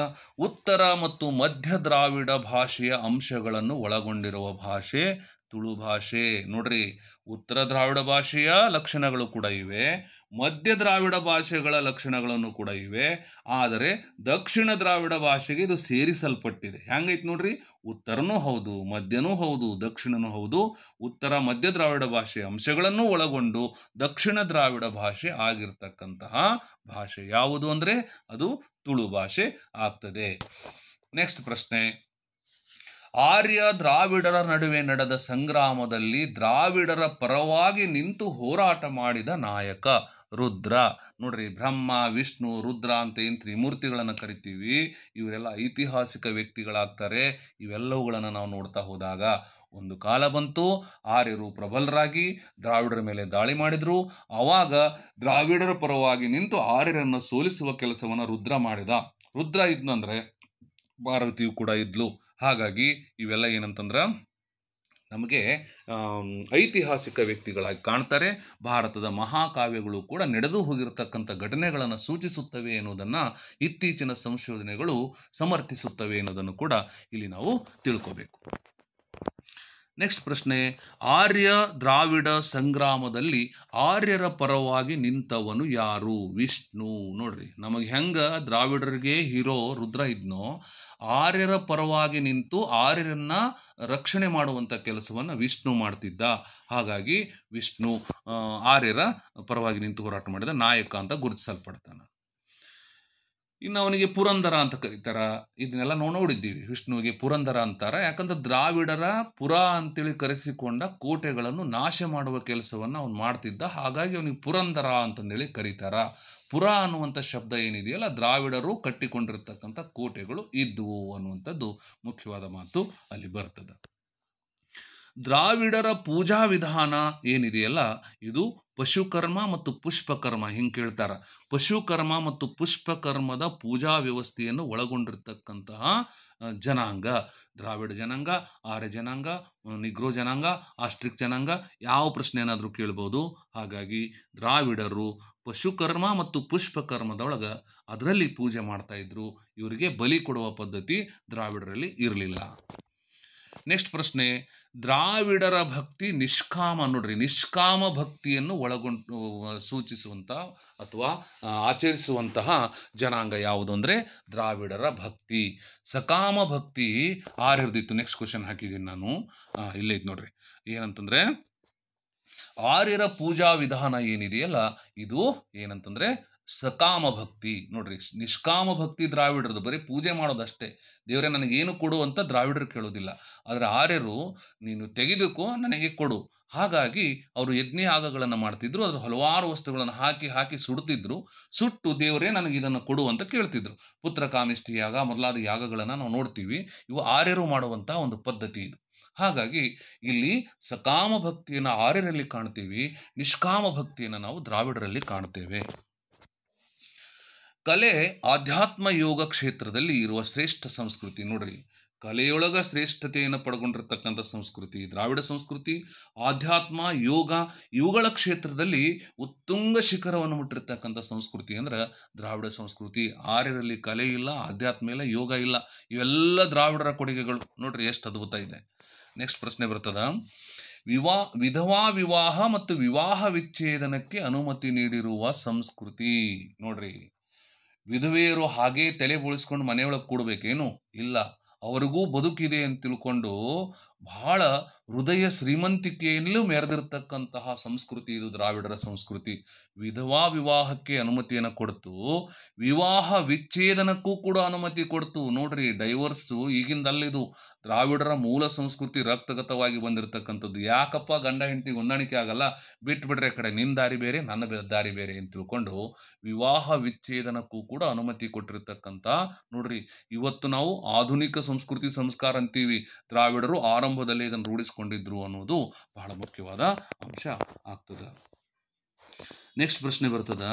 ಉತ್ತರ ಮತ್ತು ಮಧ್ಯ ದ್ರಾವಿಡ ಭಾಷೆಯ ಅಂಶಗಳನ್ನು ಒಳಗೊಂಡಿರುವ ಭಾಷೆ ತುಳು ಭಾಷೆ ನೋಡ್ರಿ ಉತ್ತರ ದ್ರಾವಿಡ ಭಾಷೆಯ ಲಕ್ಷಣಗಳು ಕೂಡ ಇವೆ ಮಧ್ಯ ದ್ರಾವಿಡ ಭಾಷೆಗಳ ಲಕ್ಷಣಗಳನ್ನು ಕೂಡ ಇವೆ ಆದರೆ ದಕ್ಷಿಣ ದ್ರಾವಿಡ ಭಾಷೆಗೆ ಇದು ಸೇರಿಸಲ್ಪಟ್ಟಿದೆ ಹೆಂಗೈತೆ ನೋಡ್ರಿ ಉತ್ತರನೂ ಹೌದು ಮಧ್ಯನೂ ಹೌದು ದಕ್ಷಿಣನೂ ಹೌದು ಉತ್ತರ ಮಧ್ಯ ದ್ರಾವಿಡ ಭಾಷೆಯ ಅಂಶಗಳನ್ನು ಒಳಗೊಂಡು ದಕ್ಷಿಣ ದ್ರಾವಿಡ ಭಾಷೆ ಆಗಿರ್ತಕ್ಕಂತಹ ಭಾಷೆ ಯಾವುದು ಅಂದರೆ ಅದು ತುಳು ಭಾಷೆ ಆಗ್ತದೆ ನೆಕ್ಸ್ಟ್ ಪ್ರಶ್ನೆ ಆರ್ಯ ದ್ರಾವಿಡರ ನಡುವೆ ನಡೆದ ಸಂಗ್ರಾಮದಲ್ಲಿ ದ್ರಾವಿಡರ ಪರವಾಗಿ ನಿಂತು ಹೋರಾಟ ಮಾಡಿದ ನಾಯಕ ರುದ್ರ ನೋಡ್ರಿ ಬ್ರಹ್ಮ ವಿಷ್ಣು ರುದ್ರ ಅಂತ ಏನು ತ್ರಿಮೂರ್ತಿಗಳನ್ನು ಕರಿತೀವಿ ಇವರೆಲ್ಲ ಐತಿಹಾಸಿಕ ವ್ಯಕ್ತಿಗಳಾಗ್ತಾರೆ ಇವೆಲ್ಲವುಗಳನ್ನು ನಾವು ನೋಡ್ತಾ ಹೋದಾಗ ಒಂದು ಕಾಲ ಬಂತು ಆರ್ಯರು ಪ್ರಬಲರಾಗಿ ದ್ರಾವಿಡರ ಮೇಲೆ ದಾಳಿ ಮಾಡಿದರು ಆವಾಗ ದ್ರಾವಿಡರ ಪರವಾಗಿ ನಿಂತು ಆರ್ಯರನ್ನು ಸೋಲಿಸುವ ಕೆಲಸವನ್ನು ರುದ್ರ ಮಾಡಿದ ರುದ್ರ ಇದ್ನಂದ್ರೆ ಭಾರತೀಯು ಕೂಡ ಇದ್ಲು ಹಾಗಾಗಿ ಇವೆಲ್ಲ ಏನಂತಂದ್ರೆ ನಮಗೆ ಐತಿಹಾಸಿಕ ವ್ಯಕ್ತಿಗಳಾಗಿ ಕಾಣ್ತಾರೆ ಭಾರತದ ಮಹಾಕಾವ್ಯಗಳು ಕೂಡ ನಡೆದು ಹೋಗಿರತಕ್ಕಂಥ ಘಟನೆಗಳನ್ನು ಸೂಚಿಸುತ್ತವೆ ಎನ್ನುವುದನ್ನು ಇತ್ತೀಚಿನ ಸಂಶೋಧನೆಗಳು ಸಮರ್ಥಿಸುತ್ತವೆ ಎನ್ನುವುದನ್ನು ಕೂಡ ಇಲ್ಲಿ ನಾವು ತಿಳ್ಕೋಬೇಕು ನೆಕ್ಸ್ಟ್ ಪ್ರಶ್ನೆ ಆರ್ಯ ದ್ರಾವಿಡ ಸಂಗ್ರಾಮದಲ್ಲಿ ಆರ್ಯರ ಪರವಾಗಿ ನಿಂತವನು ಯಾರು ವಿಷ್ಣು ನೋಡ್ರಿ ನಮಗೆ ಹೆಂಗ ದ್ರಾವಿಡರಿಗೆ ಹೀರೋ ರುದ್ರ ಇದ್ನೋ ಆರ್ಯರ ಪರವಾಗಿ ನಿಂತು ಆರ್ಯರನ್ನ ರಕ್ಷಣೆ ಮಾಡುವಂಥ ಕೆಲಸವನ್ನು ವಿಷ್ಣು ಮಾಡ್ತಿದ್ದ ಹಾಗಾಗಿ ವಿಷ್ಣು ಆರ್ಯರ ಪರವಾಗಿ ನಿಂತು ಹೋರಾಟ ಮಾಡಿದ ನಾಯಕ ಅಂತ ಗುರುತಿಸಲ್ಪಡ್ತಾನೆ ಇನ್ನು ಅವನಿಗೆ ಪುರಂದರ ಅಂತ ಕರೀತಾರ ಇದನ್ನೆಲ್ಲ ನಾವು ನೋಡಿದ್ದೀವಿ ವಿಷ್ಣುವಿಗೆ ಪುರಂದರ ಅಂತಾರೆ ಯಾಕಂದ್ರೆ ದ್ರಾವಿಡರ ಪುರ ಅಂತೇಳಿ ಕರೆಸಿಕೊಂಡ ಕೋಟೆಗಳನ್ನು ನಾಶ ಮಾಡುವ ಕೆಲಸವನ್ನು ಅವನು ಮಾಡ್ತಿದ್ದ ಹಾಗಾಗಿ ಅವನಿಗೆ ಪುರಂದರ ಅಂತಂದೇಳಿ ಕರೀತಾರ ಪುರ ಅನ್ನುವಂಥ ಶಬ್ದ ಏನಿದೆಯಲ್ಲ ದ್ರಾವಿಡರು ಕಟ್ಟಿಕೊಂಡಿರ್ತಕ್ಕಂಥ ಕೋಟೆಗಳು ಇದ್ದವು ಅನ್ನುವಂಥದ್ದು ಮುಖ್ಯವಾದ ಮಾತು ಅಲ್ಲಿ ಬರ್ತದೆ ದ್ರಾವಿಡರ ಪೂಜಾ ವಿಧಾನ ಏನಿದೆಯಲ್ಲ ಇದು ಪಶುಕರ್ಮ ಮತ್ತು ಪುಷ್ಪಕರ್ಮ ಹಿಂಗೆ ಕೇಳ್ತಾರೆ ಪಶುಕರ್ಮ ಮತ್ತು ಪುಷ್ಪಕರ್ಮದ ಪೂಜಾ ವ್ಯವಸ್ಥೆಯನ್ನು ಒಳಗೊಂಡಿರ್ತಕ್ಕಂತಹ ಜನಾಂಗ ದ್ರಾವಿಡ ಜನಾಂಗ ಆರ್ಯ ಜನಾಂಗ ನಿಗ್ರೋ ಜನಾಂಗ ಆಸ್ಟ್ರಿಕ್ ಜನಾಂಗ ಯಾವ ಪ್ರಶ್ನೆ ಏನಾದರೂ ಕೇಳ್ಬೋದು ಹಾಗಾಗಿ ದ್ರಾವಿಡರು ಪಶುಕರ್ಮ ಮತ್ತು ಪುಷ್ಪಕರ್ಮದೊಳಗೆ ಅದರಲ್ಲಿ ಪೂಜೆ ಮಾಡ್ತಾಯಿದ್ರು ಇವರಿಗೆ ಬಲಿ ಕೊಡುವ ಪದ್ಧತಿ ದ್ರಾವಿಡರಲ್ಲಿ ಇರಲಿಲ್ಲ ನೆಕ್ಸ್ಟ್ ಪ್ರಶ್ನೆ ದ್ರಾವಿಡರ ಭಕ್ತಿ ನಿಷ್ಕಾಮ ನೋಡ್ರಿ ನಿಷ್ಕಾಮ ಭಕ್ತಿಯನ್ನು ಒಳಗೊಂಡು ಸೂಚಿಸುವಂಥ ಅಥವಾ ಆಚರಿಸುವಂತಹ ಜನಾಂಗ ಯಾವುದು ಅಂದರೆ ದ್ರಾವಿಡರ ಭಕ್ತಿ ಸಕಾಮ ಭಕ್ತಿ ಆರ್ಯರದಿತ್ತು ನೆಕ್ಸ್ಟ್ ಕ್ವಶನ್ ಹಾಕಿದ್ದೀನಿ ನಾನು ಇಲ್ಲೇ ಇತ್ತು ನೋಡ್ರಿ ಏನಂತಂದರೆ ಆರ್ಯರ ಪೂಜಾ ವಿಧಾನ ಏನಿದೆಯಲ್ಲ ಇದು ಏನಂತಂದರೆ ಸಕಾಮ ಭಕ್ತಿ ನೋಡ್ರಿ ನಿಷ್ಕಾಮ ಭಕ್ತಿ ದ್ರಾವಿಡರದು ಬರೀ ಪೂಜೆ ಮಾಡೋದಷ್ಟೇ ದೇವರೇ ನನಗೇನು ಕೊಡು ಅಂತ ದ್ರಾವಿಡರು ಕೇಳೋದಿಲ್ಲ ಆದರೆ ಆರ್ಯರು ನೀನು ತೆಗೆದುಕೋ ನನಗೆ ಕೊಡು ಹಾಗಾಗಿ ಅವರು ಯಜ್ಞ ಯಾಗಗಳನ್ನು ಮಾಡ್ತಿದ್ರು ಅದರ ಹಲವಾರು ವಸ್ತುಗಳನ್ನು ಹಾಕಿ ಹಾಕಿ ಸುಡ್ತಿದ್ರು ಸುಟ್ಟು ದೇವರೇ ನನಗೆ ಇದನ್ನು ಕೊಡು ಅಂತ ಕೇಳ್ತಿದ್ರು ಪುತ್ರ ಕಾಮಿಷ್ಠಿ ಯಾಗ ಮೊದಲಾದ ಯಾಗಗಳನ್ನು ನಾವು ನೋಡ್ತೀವಿ ಇವು ಆರ್ಯರು ಮಾಡುವಂಥ ಒಂದು ಪದ್ಧತಿ ಇದು ಹಾಗಾಗಿ ಇಲ್ಲಿ ಸಕಾಮ ಭಕ್ತಿಯನ್ನು ಆರ್ಯರಲ್ಲಿ ಕಾಣ್ತೀವಿ ನಿಷ್ಕಾಮ ಭಕ್ತಿಯನ್ನು ನಾವು ದ್ರಾವಿಡರಲ್ಲಿ ಕಾಣ್ತೇವೆ ಕಲೆ ಆಧ್ಯಾತ್ಮ ಯೋಗ ಕ್ಷೇತ್ರದಲ್ಲಿ ಇರುವ ಶ್ರೇಷ್ಠ ಸಂಸ್ಕೃತಿ ನೋಡ್ರಿ ಕಲೆಯೊಳಗ ಶ್ರೇಷ್ಠತೆಯನ್ನು ಪಡ್ಕೊಂಡಿರ್ತಕ್ಕಂಥ ಸಂಸ್ಕೃತಿ ದ್ರಾವಿಡ ಸಂಸ್ಕೃತಿ ಆಧ್ಯಾತ್ಮ ಯೋಗ ಇವುಗಳ ಕ್ಷೇತ್ರದಲ್ಲಿ ಉತ್ತುಂಗ ಶಿಖರವನ್ನು ಮುಟ್ಟಿರ್ತಕ್ಕಂಥ ಸಂಸ್ಕೃತಿ ಅಂದ್ರೆ ದ್ರಾವಿಡ ಸಂಸ್ಕೃತಿ ಆರ್ಯರಲ್ಲಿ ಕಲೆ ಇಲ್ಲ ಆಧ್ಯಾತ್ಮ ಇಲ್ಲ ಯೋಗ ಇಲ್ಲ ಇವೆಲ್ಲ ದ್ರಾವಿಡರ ಕೊಡುಗೆಗಳು ನೋಡ್ರಿ ಎಷ್ಟು ಅದ್ಭುತ ಇದೆ ನೆಕ್ಸ್ಟ್ ಪ್ರಶ್ನೆ ಬರ್ತದ ವಿವಾ ವಿಧವಾ ವಿವಾಹ ಮತ್ತು ವಿವಾಹ ವಿಚ್ಛೇದನಕ್ಕೆ ಅನುಮತಿ ನೀಡಿರುವ ಸಂಸ್ಕೃತಿ ನೋಡ್ರಿ ವಿಧವೆಯರು ಹಾಗೆ ತಲೆ ಬೋಳಿಸ್ಕೊಂಡು ಮನೆಯೊಳಗೆ ಕೂಡಬೇಕೇನು ಇಲ್ಲ ಅವರಿಗೂ ಬದುಕಿದೆ ಅಂತ ತಿಳ್ಕೊಂಡು ಬಹಳ ಹೃದಯ ಶ್ರೀಮಂತಿಕೆಯಲ್ಲೂ ಮೆರೆದಿರ್ತಕ್ಕಂತಹ ಸಂಸ್ಕೃತಿ ಇದು ದ್ರಾವಿಡರ ಸಂಸ್ಕೃತಿ ವಿಧವಾ ವಿವಾಹಕ್ಕೆ ಅನುಮತಿಯನ್ನು ಕೊಡ್ತು ವಿವಾಹ ವಿಚ್ಛೇದನಕ್ಕೂ ಕೂಡ ಅನುಮತಿ ಕೊಡ್ತು ನೋಡ್ರಿ ಡೈವರ್ಸು ಈಗಿಂದಲ್ಲಿದು ದ್ರಾವಿಡರ ಮೂಲ ಸಂಸ್ಕೃತಿ ರಕ್ತಗತವಾಗಿ ಬಂದಿರತಕ್ಕಂಥದ್ದು ಯಾಕಪ್ಪ ಗಂಡ ಹೆಂಡತಿ ಹೊಂದಾಣಿಕೆ ಆಗಲ್ಲ ಬಿಟ್ಬಿಟ್ರೆ ಕಡೆ ನಿನ್ನ ದಾರಿ ಬೇರೆ ನನ್ನ ದಾರಿ ಬೇರೆ ಅಂತ ತಿಳ್ಕೊಂಡು ವಿವಾಹ ವಿಚ್ಛೇದನಕ್ಕೂ ಕೂಡ ಅನುಮತಿ ಕೊಟ್ಟಿರ್ತಕ್ಕಂಥ ನೋಡ್ರಿ ಇವತ್ತು ನಾವು ಆಧುನಿಕ ಸಂಸ್ಕೃತಿ ಸಂಸ್ಕಾರ ಅಂತೀವಿ ದ್ರಾವಿಡರು ಆರಂಭದಲ್ಲಿ ಇದನ್ನು ರೂಢಿಸ್ಕೊಂಡಿದ್ರು ಅನ್ನೋದು ಬಹಳ ಮುಖ್ಯವಾದ ಅಂಶ ಆಗ್ತದೆ ನೆಕ್ಸ್ಟ್ ಪ್ರಶ್ನೆ ಬರ್ತದ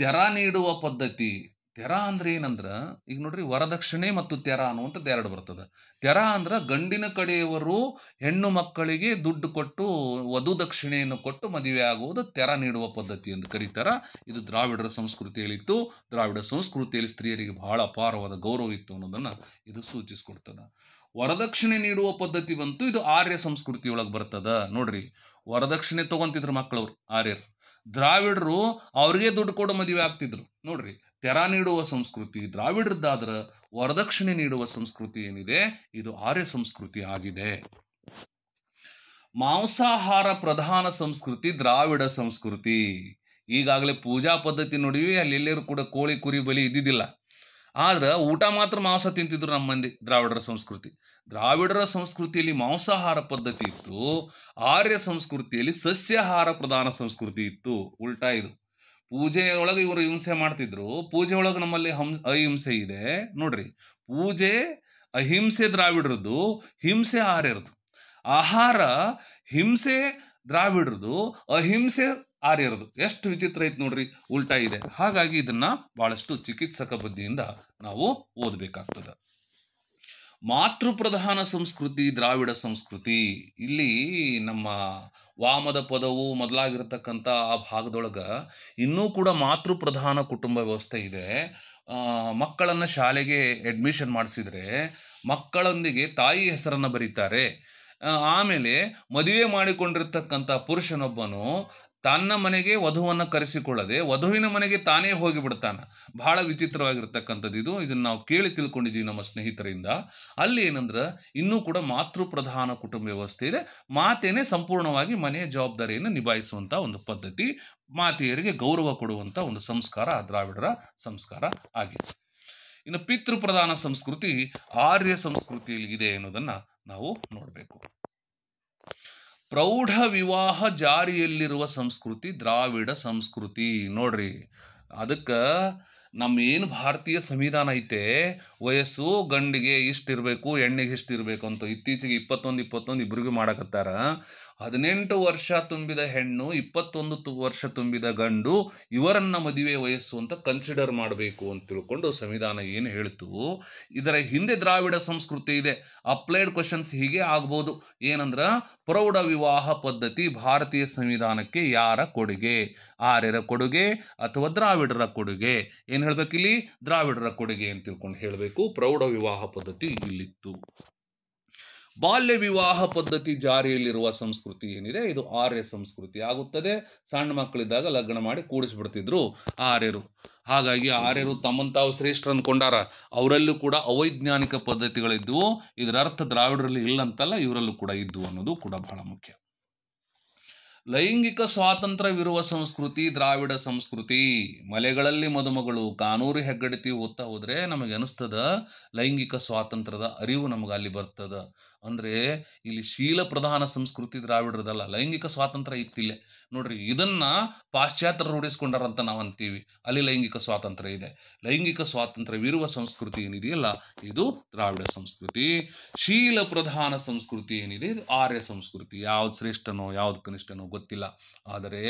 ತೆರ ನೀಡುವ ಪದ್ಧತಿ ತೆರ ಅಂದ್ರೆ ಏನಂದ್ರೆ ಈಗ ನೋಡ್ರಿ ವರದಕ್ಷಿಣೆ ಮತ್ತು ತೆರ ಅನ್ನುವಂಥದ್ದು ಎರಡು ಬರ್ತದ ತೆರ ಅಂದ್ರೆ ಗಂಡಿನ ಕಡೆಯವರು ಹೆಣ್ಣು ಮಕ್ಕಳಿಗೆ ದುಡ್ಡು ಕೊಟ್ಟು ವಧು ದಕ್ಷಿಣೆಯನ್ನು ಕೊಟ್ಟು ಮದುವೆ ಆಗುವುದು ತೆರ ನೀಡುವ ಪದ್ಧತಿ ಎಂದು ಕರೀತಾರ ಇದು ದ್ರಾವಿಡರ ಸಂಸ್ಕೃತಿಯಲ್ಲಿತ್ತು ದ್ರಾವಿಡ ಸಂಸ್ಕೃತಿಯಲ್ಲಿ ಸ್ತ್ರೀಯರಿಗೆ ಬಹಳ ಅಪಾರವಾದ ಗೌರವ ಇತ್ತು ಅನ್ನೋದನ್ನ ಇದು ಸೂಚಿಸಿಕೊಡ್ತದ ವರದಕ್ಷಿಣೆ ನೀಡುವ ಪದ್ಧತಿ ಬಂತು ಇದು ಆರ್ಯ ಸಂಸ್ಕೃತಿಯೊಳಗೆ ಬರ್ತದ ನೋಡ್ರಿ ವರದಕ್ಷಿಣೆ ತಗೊಂತಿದ್ರು ಮಕ್ಕಳವ್ರು ಆರ್ಯರು ದ್ರಾವಿಡರು ಅವ್ರಿಗೆ ದುಡ್ಡು ಕೊಡೋ ಮದುವೆ ಆಗ್ತಿದ್ರು ನೋಡ್ರಿ ತೆರ ನೀಡುವ ಸಂಸ್ಕೃತಿ ದ್ರಾವಿಡರದ್ದಾದರ ವರದಕ್ಷಿಣೆ ನೀಡುವ ಸಂಸ್ಕೃತಿ ಏನಿದೆ ಇದು ಆರ್ಯ ಸಂಸ್ಕೃತಿ ಆಗಿದೆ ಮಾಂಸಾಹಾರ ಪ್ರಧಾನ ಸಂಸ್ಕೃತಿ ದ್ರಾವಿಡ ಸಂಸ್ಕೃತಿ ಈಗಾಗಲೇ ಪೂಜಾ ಪದ್ಧತಿ ನೋಡಿವಿ ಅಲ್ಲೆಲ್ಲರೂ ಕೂಡ ಕೋಳಿ ಕುರಿ ಬಲಿ ಇದ್ದಿದ್ದಿಲ್ಲ ಆದ್ರೆ ಊಟ ಮಾತ್ರ ಮಾಂಸ ತಿಂತಿದ್ರು ನಮ್ಮ ಮಂದಿ ದ್ರಾವಿಡರ ಸಂಸ್ಕೃತಿ ದ್ರಾವಿಡರ ಸಂಸ್ಕೃತಿಯಲ್ಲಿ ಮಾಂಸಾಹಾರ ಪದ್ಧತಿ ಇತ್ತು ಆರ್ಯ ಸಂಸ್ಕೃತಿಯಲ್ಲಿ ಸಸ್ಯಾಹಾರ ಪ್ರಧಾನ ಸಂಸ್ಕೃತಿ ಇತ್ತು ಉಲ್ಟಾ ಇದು ಪೂಜೆಯೊಳಗೆ ಇವರು ಹಿಂಸೆ ಮಾಡ್ತಿದ್ರು ಪೂಜೆಯೊಳಗೆ ನಮ್ಮಲ್ಲಿ ಹಂಸ ಅಹಿಂಸೆ ಇದೆ ನೋಡ್ರಿ ಪೂಜೆ ಅಹಿಂಸೆ ದ್ರಾವಿಡ್ರದ್ದು ಹಿಂಸೆ ಆರ್ಯರದು ಆಹಾರ ಹಿಂಸೆ ದ್ರಾವಿಡ್ರದು ಅಹಿಂಸೆ ಆರ್ಯರದು ಎಷ್ಟು ವಿಚಿತ್ರ ಐತೆ ನೋಡ್ರಿ ಉಲ್ಟಾ ಇದೆ ಹಾಗಾಗಿ ಇದನ್ನ ಬಹಳಷ್ಟು ಚಿಕಿತ್ಸಕ ಬುದ್ಧಿಯಿಂದ ನಾವು ಮಾತೃ ಪ್ರಧಾನ ಸಂಸ್ಕೃತಿ ದ್ರಾವಿಡ ಸಂಸ್ಕೃತಿ ಇಲ್ಲಿ ನಮ್ಮ ವಾಮದ ಪದವು ಮೊದಲಾಗಿರ್ತಕ್ಕಂಥ ಆ ಭಾಗದೊಳಗೆ ಇನ್ನೂ ಕೂಡ ಮಾತೃ ಪ್ರಧಾನ ಕುಟುಂಬ ವ್ಯವಸ್ಥೆ ಇದೆ ಮಕ್ಕಳನ್ನು ಶಾಲೆಗೆ ಅಡ್ಮಿಷನ್ ಮಾಡಿಸಿದರೆ ಮಕ್ಕಳೊಂದಿಗೆ ತಾಯಿ ಹೆಸರನ್ನು ಬರೀತಾರೆ ಆಮೇಲೆ ಮದುವೆ ಮಾಡಿಕೊಂಡಿರ್ತಕ್ಕಂಥ ಪುರುಷನೊಬ್ಬನು ತನ್ನ ಮನೆಗೆ ವಧುವನ್ನು ಕರೆಸಿಕೊಳ್ಳದೆ ವಧುವಿನ ಮನೆಗೆ ತಾನೇ ಹೋಗಿಬಿಡ್ತಾನೆ ಬಹಳ ವಿಚಿತ್ರವಾಗಿರ್ತಕ್ಕಂಥದ್ದು ಇದು ಇದನ್ನು ನಾವು ಕೇಳಿ ತಿಳ್ಕೊಂಡಿದ್ದೀವಿ ನಮ್ಮ ಸ್ನೇಹಿತರಿಂದ ಅಲ್ಲಿ ಏನಂದ್ರೆ ಇನ್ನೂ ಕೂಡ ಮಾತೃ ಪ್ರಧಾನ ಕುಟುಂಬ ವ್ಯವಸ್ಥೆ ಇದೆ ಮಾತೇನೆ ಸಂಪೂರ್ಣವಾಗಿ ಮನೆಯ ಜವಾಬ್ದಾರಿಯನ್ನು ನಿಭಾಯಿಸುವಂಥ ಒಂದು ಪದ್ಧತಿ ಮಾತೆಯರಿಗೆ ಗೌರವ ಕೊಡುವಂಥ ಒಂದು ಸಂಸ್ಕಾರ ದ್ರಾವಿಡರ ಸಂಸ್ಕಾರ ಆಗಿದೆ ಇನ್ನು ಪಿತೃಪ್ರಧಾನ ಸಂಸ್ಕೃತಿ ಆರ್ಯ ಸಂಸ್ಕೃತಿಯಲ್ಲಿ ಇದೆ ಅನ್ನೋದನ್ನು ನಾವು ನೋಡಬೇಕು ಪ್ರೌಢ ವಿವಾಹ ಜಾರಿಯಲ್ಲಿರುವ ಸಂಸ್ಕೃತಿ ದ್ರಾವಿಡ ಸಂಸ್ಕೃತಿ ನೋಡ್ರಿ ಅದಕ್ಕೆ ನಮ್ಮ ಏನು ಭಾರತೀಯ ಸಂವಿಧಾನ ಐತೆ ವಯಸ್ಸು ಗಂಡಿಗೆ ಇಷ್ಟಿರಬೇಕು ಹೆಣ್ಣಿಗೆ ಇಷ್ಟಿರಬೇಕು ಅಂತ ಇತ್ತೀಚೆಗೆ ಇಪ್ಪತ್ತೊಂದು ಇಪ್ಪತ್ತೊಂದು ಇಬ್ಬರಿಗೂ ಮಾಡಕತ್ತಾರ ಹದಿನೆಂಟು ವರ್ಷ ತುಂಬಿದ ಹೆಣ್ಣು ಇಪ್ಪತ್ತೊಂದು ವರ್ಷ ತುಂಬಿದ ಗಂಡು ಇವರನ್ನ ಮದುವೆ ವಯಸ್ಸು ಅಂತ ಕನ್ಸಿಡರ್ ಮಾಡಬೇಕು ಅಂತ ತಿಳ್ಕೊಂಡು ಸಂವಿಧಾನ ಏನು ಹೇಳ್ತು ಇದರ ಹಿಂದೆ ದ್ರಾವಿಡ ಸಂಸ್ಕೃತಿ ಇದೆ ಅಪ್ಲೈಡ್ ಕ್ವಶನ್ಸ್ ಹೀಗೆ ಆಗ್ಬೋದು ಏನಂದ್ರ ಪ್ರೌಢ ವಿವಾಹ ಪದ್ಧತಿ ಭಾರತೀಯ ಸಂವಿಧಾನಕ್ಕೆ ಯಾರ ಕೊಡುಗೆ ಆರ್ಯರ ಕೊಡುಗೆ ಅಥವಾ ದ್ರಾವಿಡರ ಕೊಡುಗೆ ಏನು ಇಲ್ಲಿ ದ್ರಾವಿಡರ ಕೊಡುಗೆ ಅಂತ ತಿಳ್ಕೊಂಡು ಹೇಳಬೇಕು ಪ್ರೌಢ ವಿವಾಹ ಪದ್ಧತಿ ಇಲ್ಲಿತ್ತು ಬಾಲ್ಯ ವಿವಾಹ ಪದ್ಧತಿ ಜಾರಿಯಲ್ಲಿರುವ ಸಂಸ್ಕೃತಿ ಏನಿದೆ ಇದು ಆರ್ಯ ಸಂಸ್ಕೃತಿ ಆಗುತ್ತದೆ ಸಣ್ಣ ಮಕ್ಕಳಿದ್ದಾಗ ಲಗ್ನ ಮಾಡಿ ಕೂಡಿಸ್ಬಿಡ್ತಿದ್ರು ಆರ್ಯರು ಹಾಗಾಗಿ ಆರ್ಯರು ತಮ್ಮಂತಾವ್ ಶ್ರೇಷ್ಠ ಅಂದ್ಕೊಂಡಾರ ಅವರಲ್ಲೂ ಕೂಡ ಅವೈಜ್ಞಾನಿಕ ಪದ್ಧತಿಗಳಿದ್ದವು ಇದರ ಅರ್ಥ ದ್ರಾವಿಡರಲ್ಲಿ ಇಲ್ಲಂತಲ್ಲ ಇವರಲ್ಲೂ ಕೂಡ ಇದ್ದವು ಅನ್ನೋದು ಕೂಡ ಬಹಳ ಮುಖ್ಯ ಲೈಂಗಿಕ ಸ್ವಾತಂತ್ರ್ಯವಿರುವ ಸಂಸ್ಕೃತಿ ದ್ರಾವಿಡ ಸಂಸ್ಕೃತಿ ಮಲೆಗಳಲ್ಲಿ ಮದುಮಗಳು ಕಾನೂರು ಹೆಗ್ಗಡತಿ ಓದ್ತಾ ಹೋದ್ರೆ ನಮಗೆ ಅನಿಸ್ತದ ಲೈಂಗಿಕ ಸ್ವಾತಂತ್ರ್ಯದ ಅರಿವು ನಮಗೆ ಅಲ್ಲಿ ಬರ್ತದ ಅಂದರೆ ಇಲ್ಲಿ ಶೀಲ ಪ್ರಧಾನ ಸಂಸ್ಕೃತಿ ದ್ರಾವಿಡ್ರದಲ್ಲ ಲೈಂಗಿಕ ಸ್ವಾತಂತ್ರ್ಯ ಇತ್ತಿಲ್ಲ ನೋಡ್ರಿ ಇದನ್ನ ಪಾಶ್ಚಾತ್ಯ ರೂಢಿಸ್ಕೊಂಡಾರಂತ ನಾವು ಅಂತೀವಿ ಅಲ್ಲಿ ಲೈಂಗಿಕ ಸ್ವಾತಂತ್ರ್ಯ ಇದೆ ಲೈಂಗಿಕ ಸ್ವಾತಂತ್ರ್ಯವಿರುವ ಸಂಸ್ಕೃತಿ ಏನಿದೆಯಲ್ಲ ಇದು ದ್ರಾವಿಡ ಸಂಸ್ಕೃತಿ ಶೀಲ ಪ್ರಧಾನ ಸಂಸ್ಕೃತಿ ಏನಿದೆ ಇದು ಆರ್ಯ ಸಂಸ್ಕೃತಿ ಯಾವ್ದು ಶ್ರೇಷ್ಠನೋ ಯಾವ್ದು ಕನಿಷ್ಠನೋ ಗೊತ್ತಿಲ್ಲ ಆದರೆ